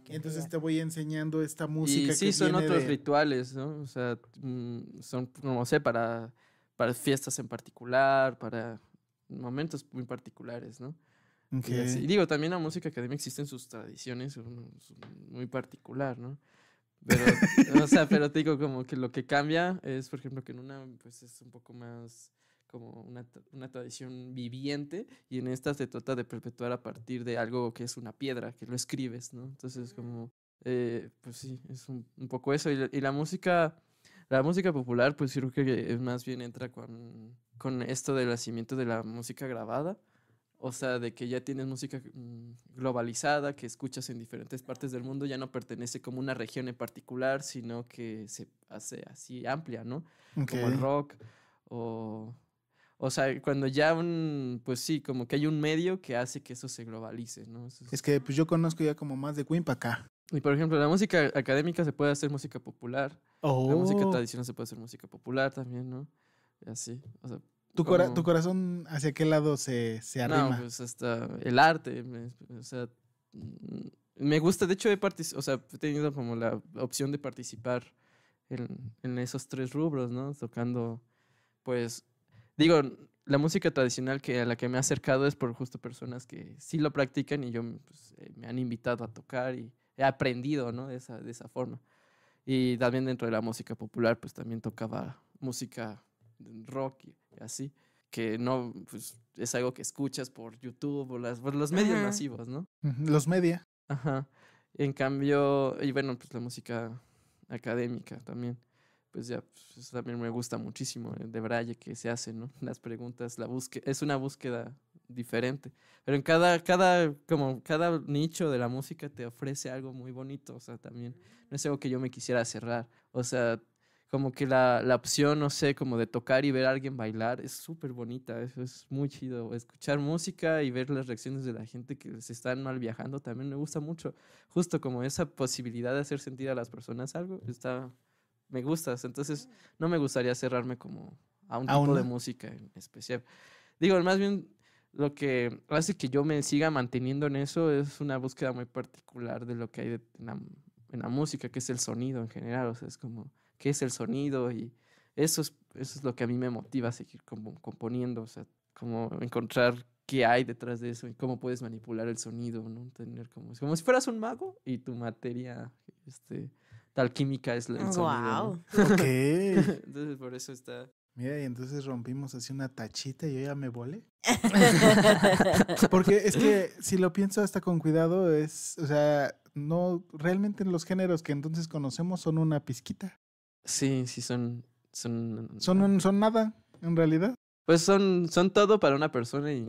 Entonces te voy enseñando esta música y sí, son otros rituales, ¿no? O sea, mm, son, no sé, para, para fiestas en particular, para momentos muy particulares, ¿no? Y, digo, también la música académica en sus tradiciones muy particular, ¿no? Pero, o sea, pero te digo, como que lo que cambia es, por ejemplo, que en una, pues es un poco más como una, una, tradición viviente y en esta se trata de perpetuar a partir de algo que es una piedra, que lo escribes, ¿no? Entonces, como, eh, pues sí, es un, poco eso. Y la, música, la música popular, pues creo que más bien entra con esto del nacimiento de la música grabada o sea, de que ya tienes música mm, globalizada, que escuchas en diferentes partes del mundo, ya no pertenece como una región en particular, sino que se hace así amplia, ¿no? Como el rock o... O sea, cuando ya un, pues sí, como que hay un medio que hace que eso se globalice, ¿no? Es... que pues yo conozco ya como más de Queen para acá. Y por ejemplo, la música académica se puede hacer música popular. La música oh. tradicional se puede hacer música popular también, ¿no? así. O sea, ¿Tu, ¿Tu corazón hacia qué lado se, se No, pues hasta el arte. Me, o sea, mm, me gusta. De hecho, he, o sea, tenido como la opción de participar en, en esos tres rubros, ¿no? Tocando, pues, digo, la música tradicional que a la que me he acercado es por justo personas que sí lo practican y yo pues, eh, me han invitado a tocar y he aprendido ¿no? de, esa, de esa forma. Y también dentro de la música popular, pues también tocaba música rock y, así, que no, pues es algo que escuchas por YouTube o las, por los medios masivos, ¿no? Los media. Ajá. En cambio, y bueno, pues la música académica también, pues ya, pues, también me gusta muchísimo de Braille que se hace, ¿no? Las preguntas, la búsqueda, es una búsqueda diferente, pero en cada, cada, como cada nicho de la música te ofrece algo muy bonito, o sea, también no es algo que yo me quisiera cerrar, o sea, como que la, la, opción, no sé, como de tocar y ver a alguien bailar, es súper bonita, eso es muy chido. Escuchar música y ver las reacciones de la gente que se están mal viajando también me gusta mucho. Justo como esa posibilidad de hacer sentir a las personas algo, está, me gusta. Entonces, no me gustaría cerrarme como a un tipo de música en especial. Digo, más bien lo que hace que yo me siga manteniendo en eso es una búsqueda muy particular de lo que hay en la música, que es el sonido en general, o sea, es como qué es el sonido y eso es, eso es lo que a mí me motiva a seguir componiendo, o sea, como encontrar qué hay detrás de eso y cómo puedes manipular el sonido, ¿no? Tener como, si fueras un mago y tu materia, este, tal química es el wow. sonido. ¡Wow! entonces por eso está. Mira, y entonces rompimos así una tachita y yo ya me volé. Porque es que si lo pienso hasta con cuidado, es, o sea, no, realmente en los géneros que entonces conocemos son una pizquita. Sí, sí, son. Son, son, son nada, en realidad. Pues son, son todo para una persona y.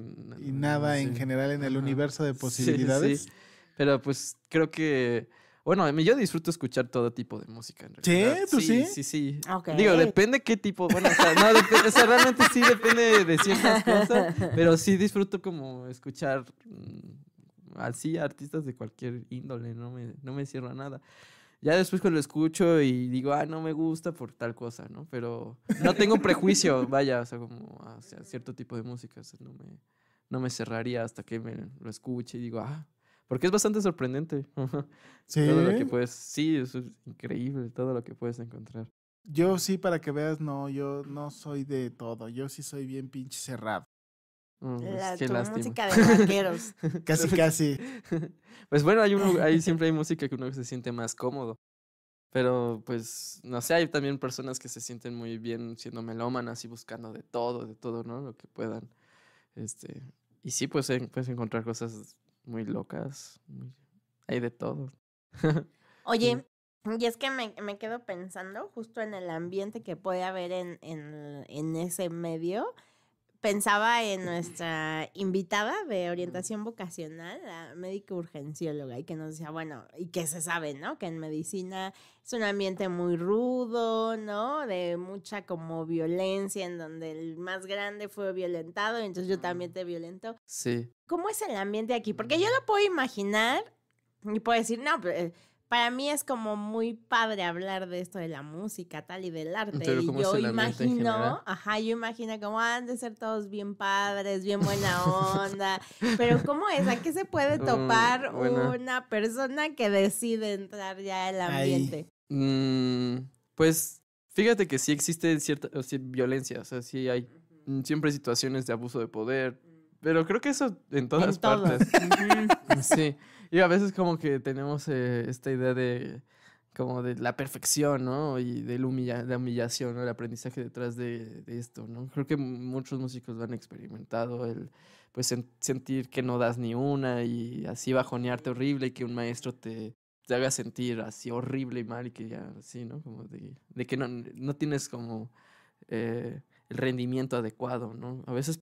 nada en general en el universo de posibilidades. Sí, sí. Pero pues creo que. Bueno, yo disfruto escuchar todo tipo de música. En realidad. ¿Sí? ¿Tú sí? Sí, sí, Digo, depende qué tipo. Bueno, o sea, no, realmente sí depende de ciertas cosas, pero sí disfruto como escuchar mm, así artistas de cualquier índole, no me, no me cierra nada. Ya después cuando lo escucho y digo, ah, no me gusta por tal cosa, ¿no? Pero no tengo prejuicio, vaya, o sea, como hacia cierto tipo de música. no me, no me cerraría hasta que me lo escuche y digo, ah, porque es bastante sorprendente. sí. lo que puedes, sí, es increíble todo lo que puedes encontrar. Yo sí, para que veas, no, yo no soy de todo. Yo sí soy bien pinche cerrado. Mm, pues, La, música de vaqueros. casi, casi. Pues bueno, hay un, hay siempre hay música que uno se siente más cómodo. Pero pues, no sé, hay también personas que se sienten muy bien siendo melómanas y buscando de todo, de todo, ¿no? Lo que puedan. Este, y sí, pues puedes encontrar cosas muy locas. hay de todo. Oye, y es que me, me, quedo pensando justo en el ambiente que puede haber en, en, en ese medio pensaba en nuestra invitada de orientación vocacional, la médica urgencióloga, y que nos decía, bueno, y que se sabe, ¿no? Que en medicina es un ambiente muy rudo, ¿no? De mucha como violencia, en donde el más grande fue violentado, y entonces yo también te violento. Sí. ¿Cómo es el ambiente aquí? Porque yo lo puedo imaginar y puedo decir, no, pero pues, para mí es como muy padre hablar de esto de la música, tal y del arte. y yo imagino, ajá, yo imagino como ah, han de ser todos bien padres, bien buena onda. pero ¿cómo es? ¿A qué se puede oh, topar una persona que decide entrar ya al ambiente? Mm, pues fíjate que sí existe cierta o violencia, o sea, sí hay mm, siempre situaciones de abuso de poder, pero creo que eso en todas partes. sí. Y a veces como que tenemos eh, esta idea de como de la perfección, ¿no? Y de la, humillación, El aprendizaje detrás de, esto, ¿no? Creo que muchos músicos lo han experimentado, el pues sentir que no das ni una y así bajonearte horrible y que un maestro te, te haga sentir así horrible y mal y que ya, así, ¿no? Como de, que no, no tienes como eh, el rendimiento adecuado, ¿no? A veces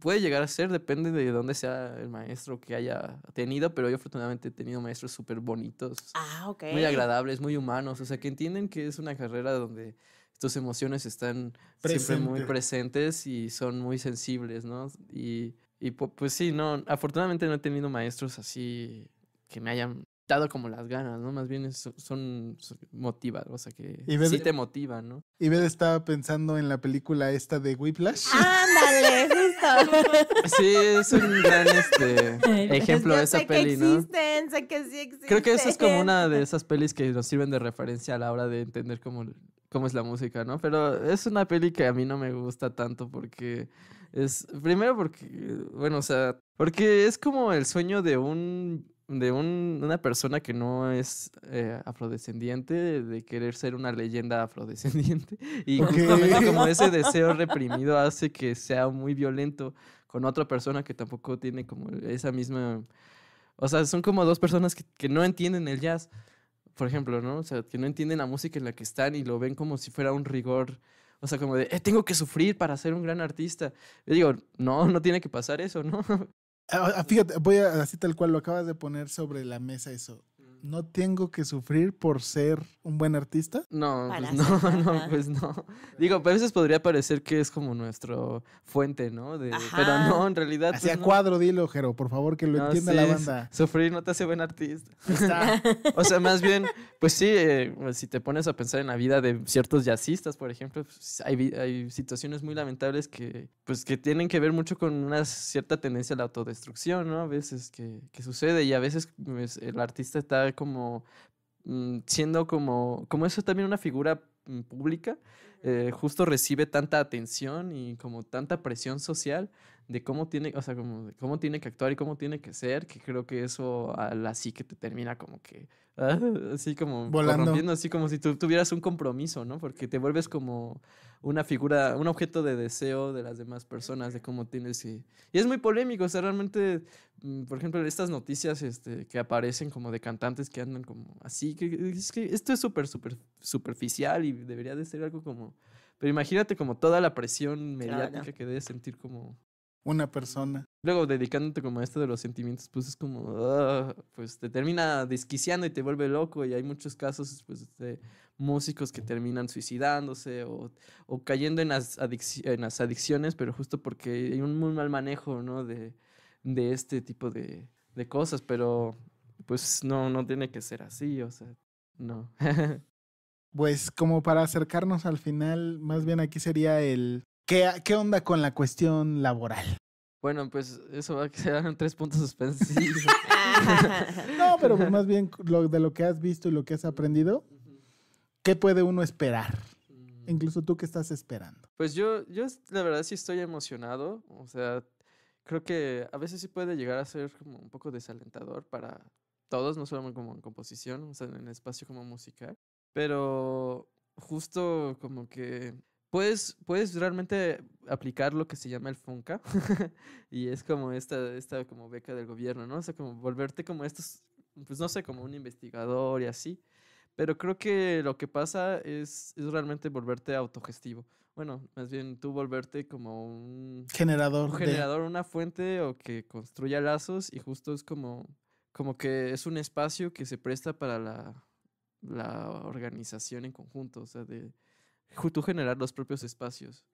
puede llegar a ser, depende de dónde sea el maestro que haya tenido, pero yo afortunadamente he tenido maestros súper bonitos, ah, muy agradables, muy humanos, o sea, que entienden que es una carrera donde tus emociones están siempre muy presentes y son muy sensibles, ¿no? Y, pues sí, no, afortunadamente no he tenido maestros así que me hayan dado como las ganas, ¿no? Más bien son, motivados, o sea que sí te motivan, ¿no? Y estaba pensando en la película esta de Whiplash. ¡Ándale! Sí, es un gran este, pues ejemplo de esa sé peli, que sí Creo que esa es como una de esas pelis que nos sirven de referencia a la hora de entender cómo, cómo es la música, ¿no? Pero es una peli que a mí no me gusta tanto porque es. Primero porque. Bueno, o sea. Porque es como el sueño de un de un, una persona que no es eh, afrodescendiente, de querer ser una leyenda afrodescendiente. Y justamente como ese deseo reprimido hace que sea muy violento con otra persona que tampoco tiene como esa misma... O sea, son como dos personas que, que no entienden el jazz, por ejemplo, ¿no? O sea, que no entienden la música en la que están y lo ven como si fuera un rigor. O sea, como de, eh, tengo que sufrir para ser un gran artista. Yo digo, no, no tiene que pasar eso, ¿no? Ah, ah, fíjate, voy a así tal cual lo acabas de poner sobre la mesa eso no tengo que sufrir por ser un buen artista? No, pues no, no, pues no. Digo, a veces podría parecer que es como nuestro fuente, ¿no? De, pero no, en realidad. Pues Hacia cuadro, dilo, Jero, por favor, que lo entienda la banda. Sufrir no te hace buen artista. o sea, más bien, pues sí, eh, pues si te pones a pensar en la vida de ciertos jazzistas, por ejemplo, hay, hay situaciones muy lamentables que, pues, que tienen que ver mucho con una cierta tendencia a la autodestrucción, ¿no? A veces que, que sucede y a veces el artista está como mm, siendo como, como eso también una figura mm, pública, eh, justo recibe tanta atención y como tanta presión social de cómo tiene, o sea, como cómo tiene que actuar y cómo tiene que ser, que creo que eso a la que te termina como que ah, así como volando, así como si tú tuvieras un compromiso, ¿no? Porque te vuelves como una figura, un objeto de deseo de las demás personas, de cómo tienes Y es muy polémico, o sea, realmente, mm, por ejemplo, estas noticias este, que aparecen como de cantantes que andan como así, que, es que esto es súper, súper superficial y debería de ser algo como... Pero imagínate como toda la presión mediática que debes sentir como una persona. Luego, dedicándote como a esto de los sentimientos, pues es como, ah, pues te termina desquiciando y te vuelve loco. Y hay muchos casos pues, de músicos que terminan suicidándose o, o cayendo en las, adicciones, pero justo porque hay un muy mal manejo, ¿no? De, de este tipo de, de cosas, pero pues no, no tiene que ser así, o sea, no. pues como para acercarnos al final, más bien aquí sería el ¿Qué, onda con la cuestión laboral? Bueno, pues eso va a un tres puntos suspensivos. no, pero pues, más bien de lo que has visto y lo que has aprendido, ¿qué puede uno esperar? Incluso tú, ¿qué estás esperando? Pues yo, yo la verdad sí estoy emocionado. O sea, creo que a veces sí puede llegar a ser como un poco desalentador para todos, no solo como en composición, o sea, en el espacio como musical. Pero justo como que puedes, puedes realmente aplicar lo que se llama el FUNCA y es como esta, esta como beca del gobierno, ¿no? O sea, como volverte como estos, pues no sé, como un investigador y así. Pero creo que lo que pasa es, es realmente volverte autogestivo. Bueno, más bien tú volverte como un generador. generador, una fuente o que construya lazos y justo es como, como que es un espacio que se presta para la, la organización en conjunto, o sea, de, tú generar los propios espacios,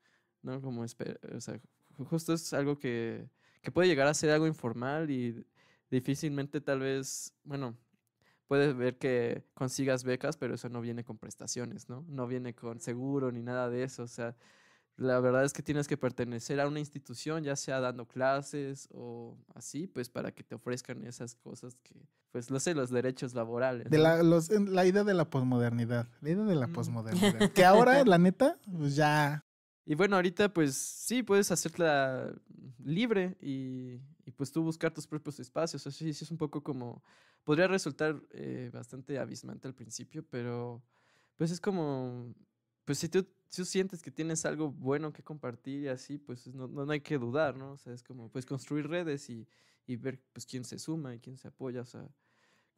¿no? Como, o sea, justo es algo que, que puede llegar a ser algo informal y difícilmente tal vez, bueno, puedes ver que consigas becas, pero eso no viene con prestaciones, ¿no? No viene con seguro ni nada de eso, o sea, la verdad es que tienes que pertenecer a una institución, ya sea dando clases o así, pues para que te ofrezcan esas cosas que, pues no sé, los derechos laborales. De la, la idea de la posmodernidad, la idea de la mm. posmodernidad. que ahora, la neta, pues ya. Y bueno, ahorita pues sí, puedes hacerla libre y, pues tú buscar tus propios espacios. Así sí es un poco como, podría resultar eh, bastante abismante al principio, pero pues es como, pues si tú si sientes que tienes algo bueno que compartir y así, pues no, hay que dudar, ¿no? O sea, es como, pues construir redes y, ver, pues, quién se suma y quién se apoya, o sea,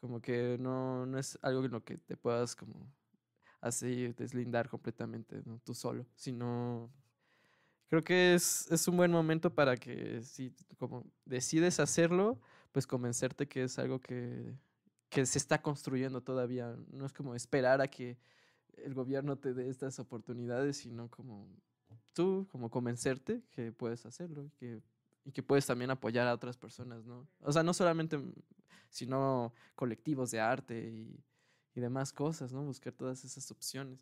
como que no, es algo en lo que te puedas como así deslindar completamente, ¿no? Tú solo, sino creo que es, un buen momento para que si como decides hacerlo, pues convencerte que es algo que, que se está construyendo todavía. No es como esperar a que el gobierno te dé estas oportunidades, sino como tú, como convencerte que puedes hacerlo y que, puedes también apoyar a otras personas, ¿no? O sea, no solamente, mm, sino colectivos de arte y, demás cosas, ¿no? Buscar todas esas opciones.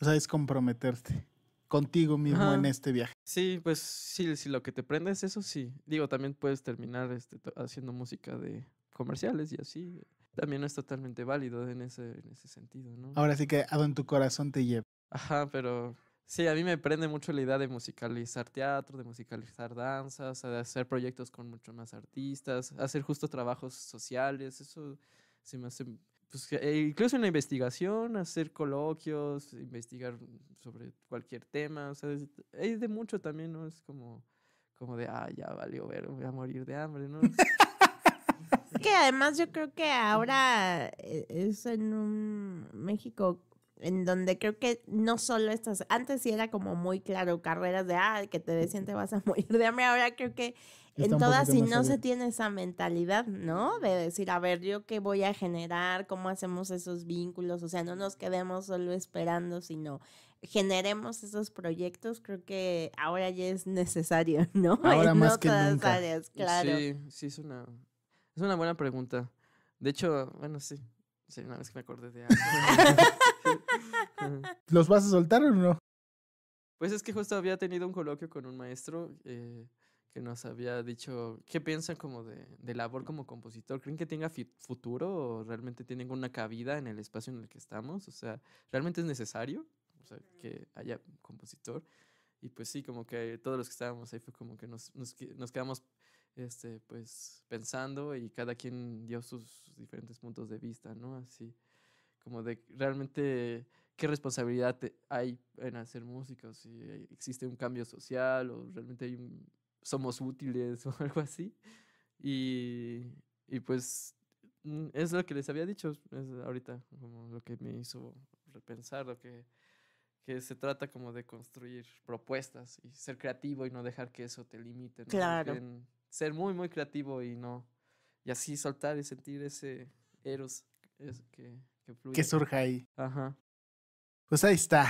O sea, es comprometerte contigo mismo en este viaje. Sí, pues sí, si lo que te prende es eso, sí. Digo, también puedes terminar este, haciendo música de comerciales y así también es totalmente válido en ese, en ese sentido, ¿no? Ahora sí que a donde tu corazón te lleva. Ajá, pero sí, a mí me prende mucho la idea de musicalizar teatro, de musicalizar danzas, de hacer proyectos con mucho más artistas, hacer justo trabajos sociales, eso se me hace... Pues, e incluso en la investigación, hacer coloquios, investigar sobre cualquier tema, o sea, es, de mucho también, ¿no? Es como, como de, ah, ya valió ver, voy a morir de hambre, ¿no? que además yo creo que ahora eh, es en un México en donde creo que no solo estas, antes sí era como muy claro, carreras de, ah, que te decían te vas a morir de hambre, ahora creo que en todas y no se tiene esa mentalidad, ¿no? De decir, a ver, yo qué voy a generar, cómo hacemos esos vínculos, o sea, no nos quedemos solo esperando, sino generemos esos proyectos, creo que ahora ya es necesario, ¿no? Ahora más que nunca. áreas, claro. Sí, sí es una es una buena pregunta. De hecho, bueno, sí. Sí, una vez que me acordé de algo. ¿Los vas a soltar o no? Pues es que justo había tenido un coloquio con un maestro eh, que nos había dicho qué piensan como de, labor como compositor. ¿Creen que tenga futuro o realmente tienen una cabida en el espacio en el que estamos? O sea, ¿realmente es necesario? que haya compositor. Y pues sí, como que todos los que estábamos ahí fue como que nos, nos, nos quedamos este, pues pensando y cada quien dio sus diferentes puntos de vista, ¿no? Así como de realmente qué responsabilidad hay en hacer música, si existe un cambio social o realmente somos útiles o algo así. Y, pues mm, es lo que les había dicho, ahorita como lo que me hizo repensar, lo que, se trata como de construir propuestas y ser creativo y no dejar que eso te limite ser muy, muy creativo y no. Y así soltar y sentir ese Eros que, que fluye. Que surja ahí. Ajá. Pues ahí está.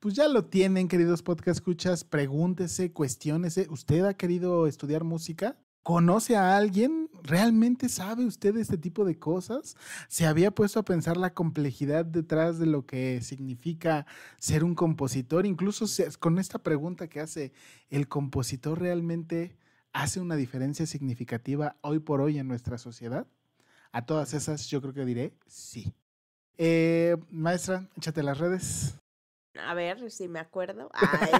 Pues ya lo tienen, queridos podcast escuchas. Pregúntese, cuestiónese. ¿Usted ha querido estudiar música? ¿Conoce a alguien? ¿Realmente sabe usted este tipo de cosas? ¿Se había puesto a pensar la complejidad detrás de lo que significa ser un compositor? Incluso con esta pregunta que hace, ¿el compositor realmente hace una diferencia significativa hoy por hoy en nuestra sociedad? A todas esas yo creo que diré sí. Eh, maestra, échate las redes. A ver si me acuerdo.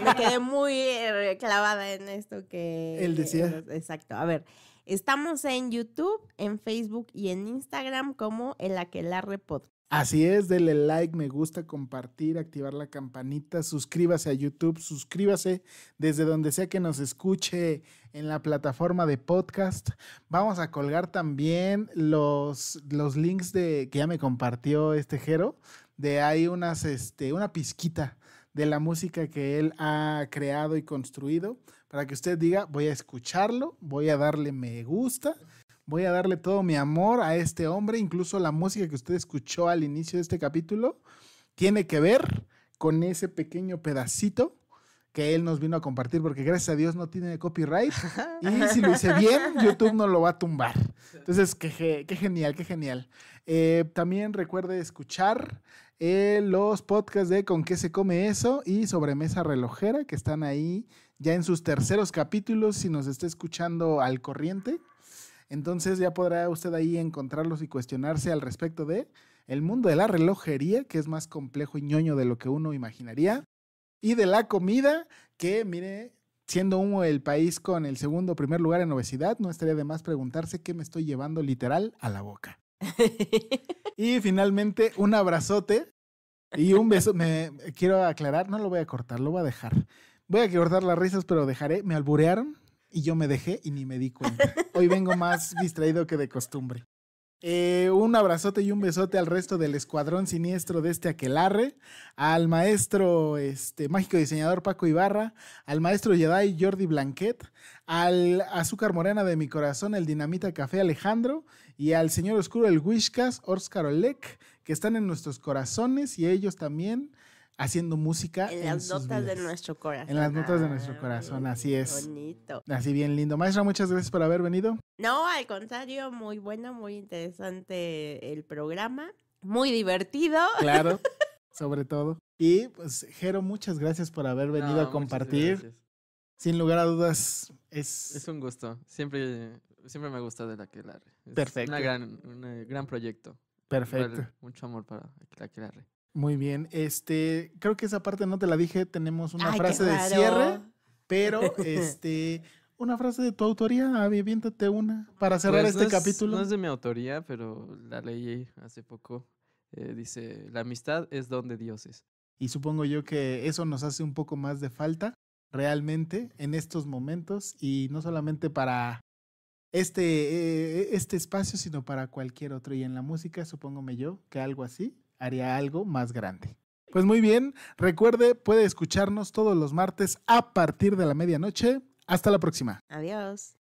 me quedé muy eh, clavada en esto que... Él decía. Exacto. A ver, estamos en YouTube, en Facebook y en Instagram como en la El Aquelarre Podcast. Así es, dele like, me gusta, compartir, activar la campanita, suscríbase a YouTube, suscríbase desde donde sea que nos escuche en la plataforma de podcast. Vamos a colgar también los, los links de que ya me compartió este Jero, de ahí unas, este, una pizquita de la música que él ha creado y construido para que usted diga, voy a escucharlo, voy a darle me gusta Voy a darle todo mi amor a este hombre. Incluso la música que usted escuchó al inicio de este capítulo tiene que ver con ese pequeño pedacito que él nos vino a compartir, porque gracias a Dios no tiene copyright. Y si lo hice bien, YouTube no lo va a tumbar. Entonces, qué, qué genial, qué genial. Eh, también recuerde escuchar eh, los podcasts de Con qué se come eso y Sobremesa Relojera, que están ahí ya en sus terceros capítulos. Si nos está escuchando al corriente, entonces ya podrá usted ahí encontrarlos y cuestionarse al respecto de el mundo de la relojería, que es más complejo y ñoño de lo que uno imaginaría, y de la comida, que mire, siendo uno el país con el segundo primer lugar en obesidad, no estaría de más preguntarse qué me estoy llevando literal a la boca. y finalmente, un abrazote y un beso. Me quiero aclarar, no lo voy a cortar, lo voy a dejar. Voy a cortar las risas, pero dejaré. Me alburearon, y yo me dejé y ni me di cuenta. Hoy vengo más distraído que de costumbre. Eh, un abrazote y un besote al resto del escuadrón siniestro de este aquelarre, al maestro este, mágico diseñador Paco Ibarra, al maestro Jedi Jordi Blanquet, al azúcar morena de mi corazón, el dinamita café Alejandro y al señor oscuro el Wishcas, Óscar Olek, que están en nuestros corazones y ellos también haciendo música. En, las notas de nuestro corazón. En las notas de nuestro ah, corazón, así es. Bonito. Así bien lindo. Maestra, muchas gracias por haber venido. No, al contrario, muy bueno, muy interesante el programa. Muy divertido. Claro, sobre todo. Y pues, Jero, muchas gracias por haber venido a compartir. Sin lugar a dudas, es... Es un gusto. Siempre, siempre me gusta de la que la Perfecto. Una gran, un gran proyecto. Perfecto. mucho amor para la que muy bien. Este, creo que esa parte no te la dije. Tenemos una frase de cierre, pero este, una frase de tu autoría. Aviéntate una para cerrar pues este capítulo. No es de mi autoría, pero la leí hace poco. Eh, dice: La amistad es donde Dios es. Y supongo yo que eso nos hace un poco más de falta realmente en estos momentos y no solamente para este, eh, este espacio, sino para cualquier otro. Y en la música, supóngome yo, que algo así haría algo más grande. Pues muy bien, recuerde, puede escucharnos todos los martes a partir de la medianoche. Hasta la próxima. Adiós.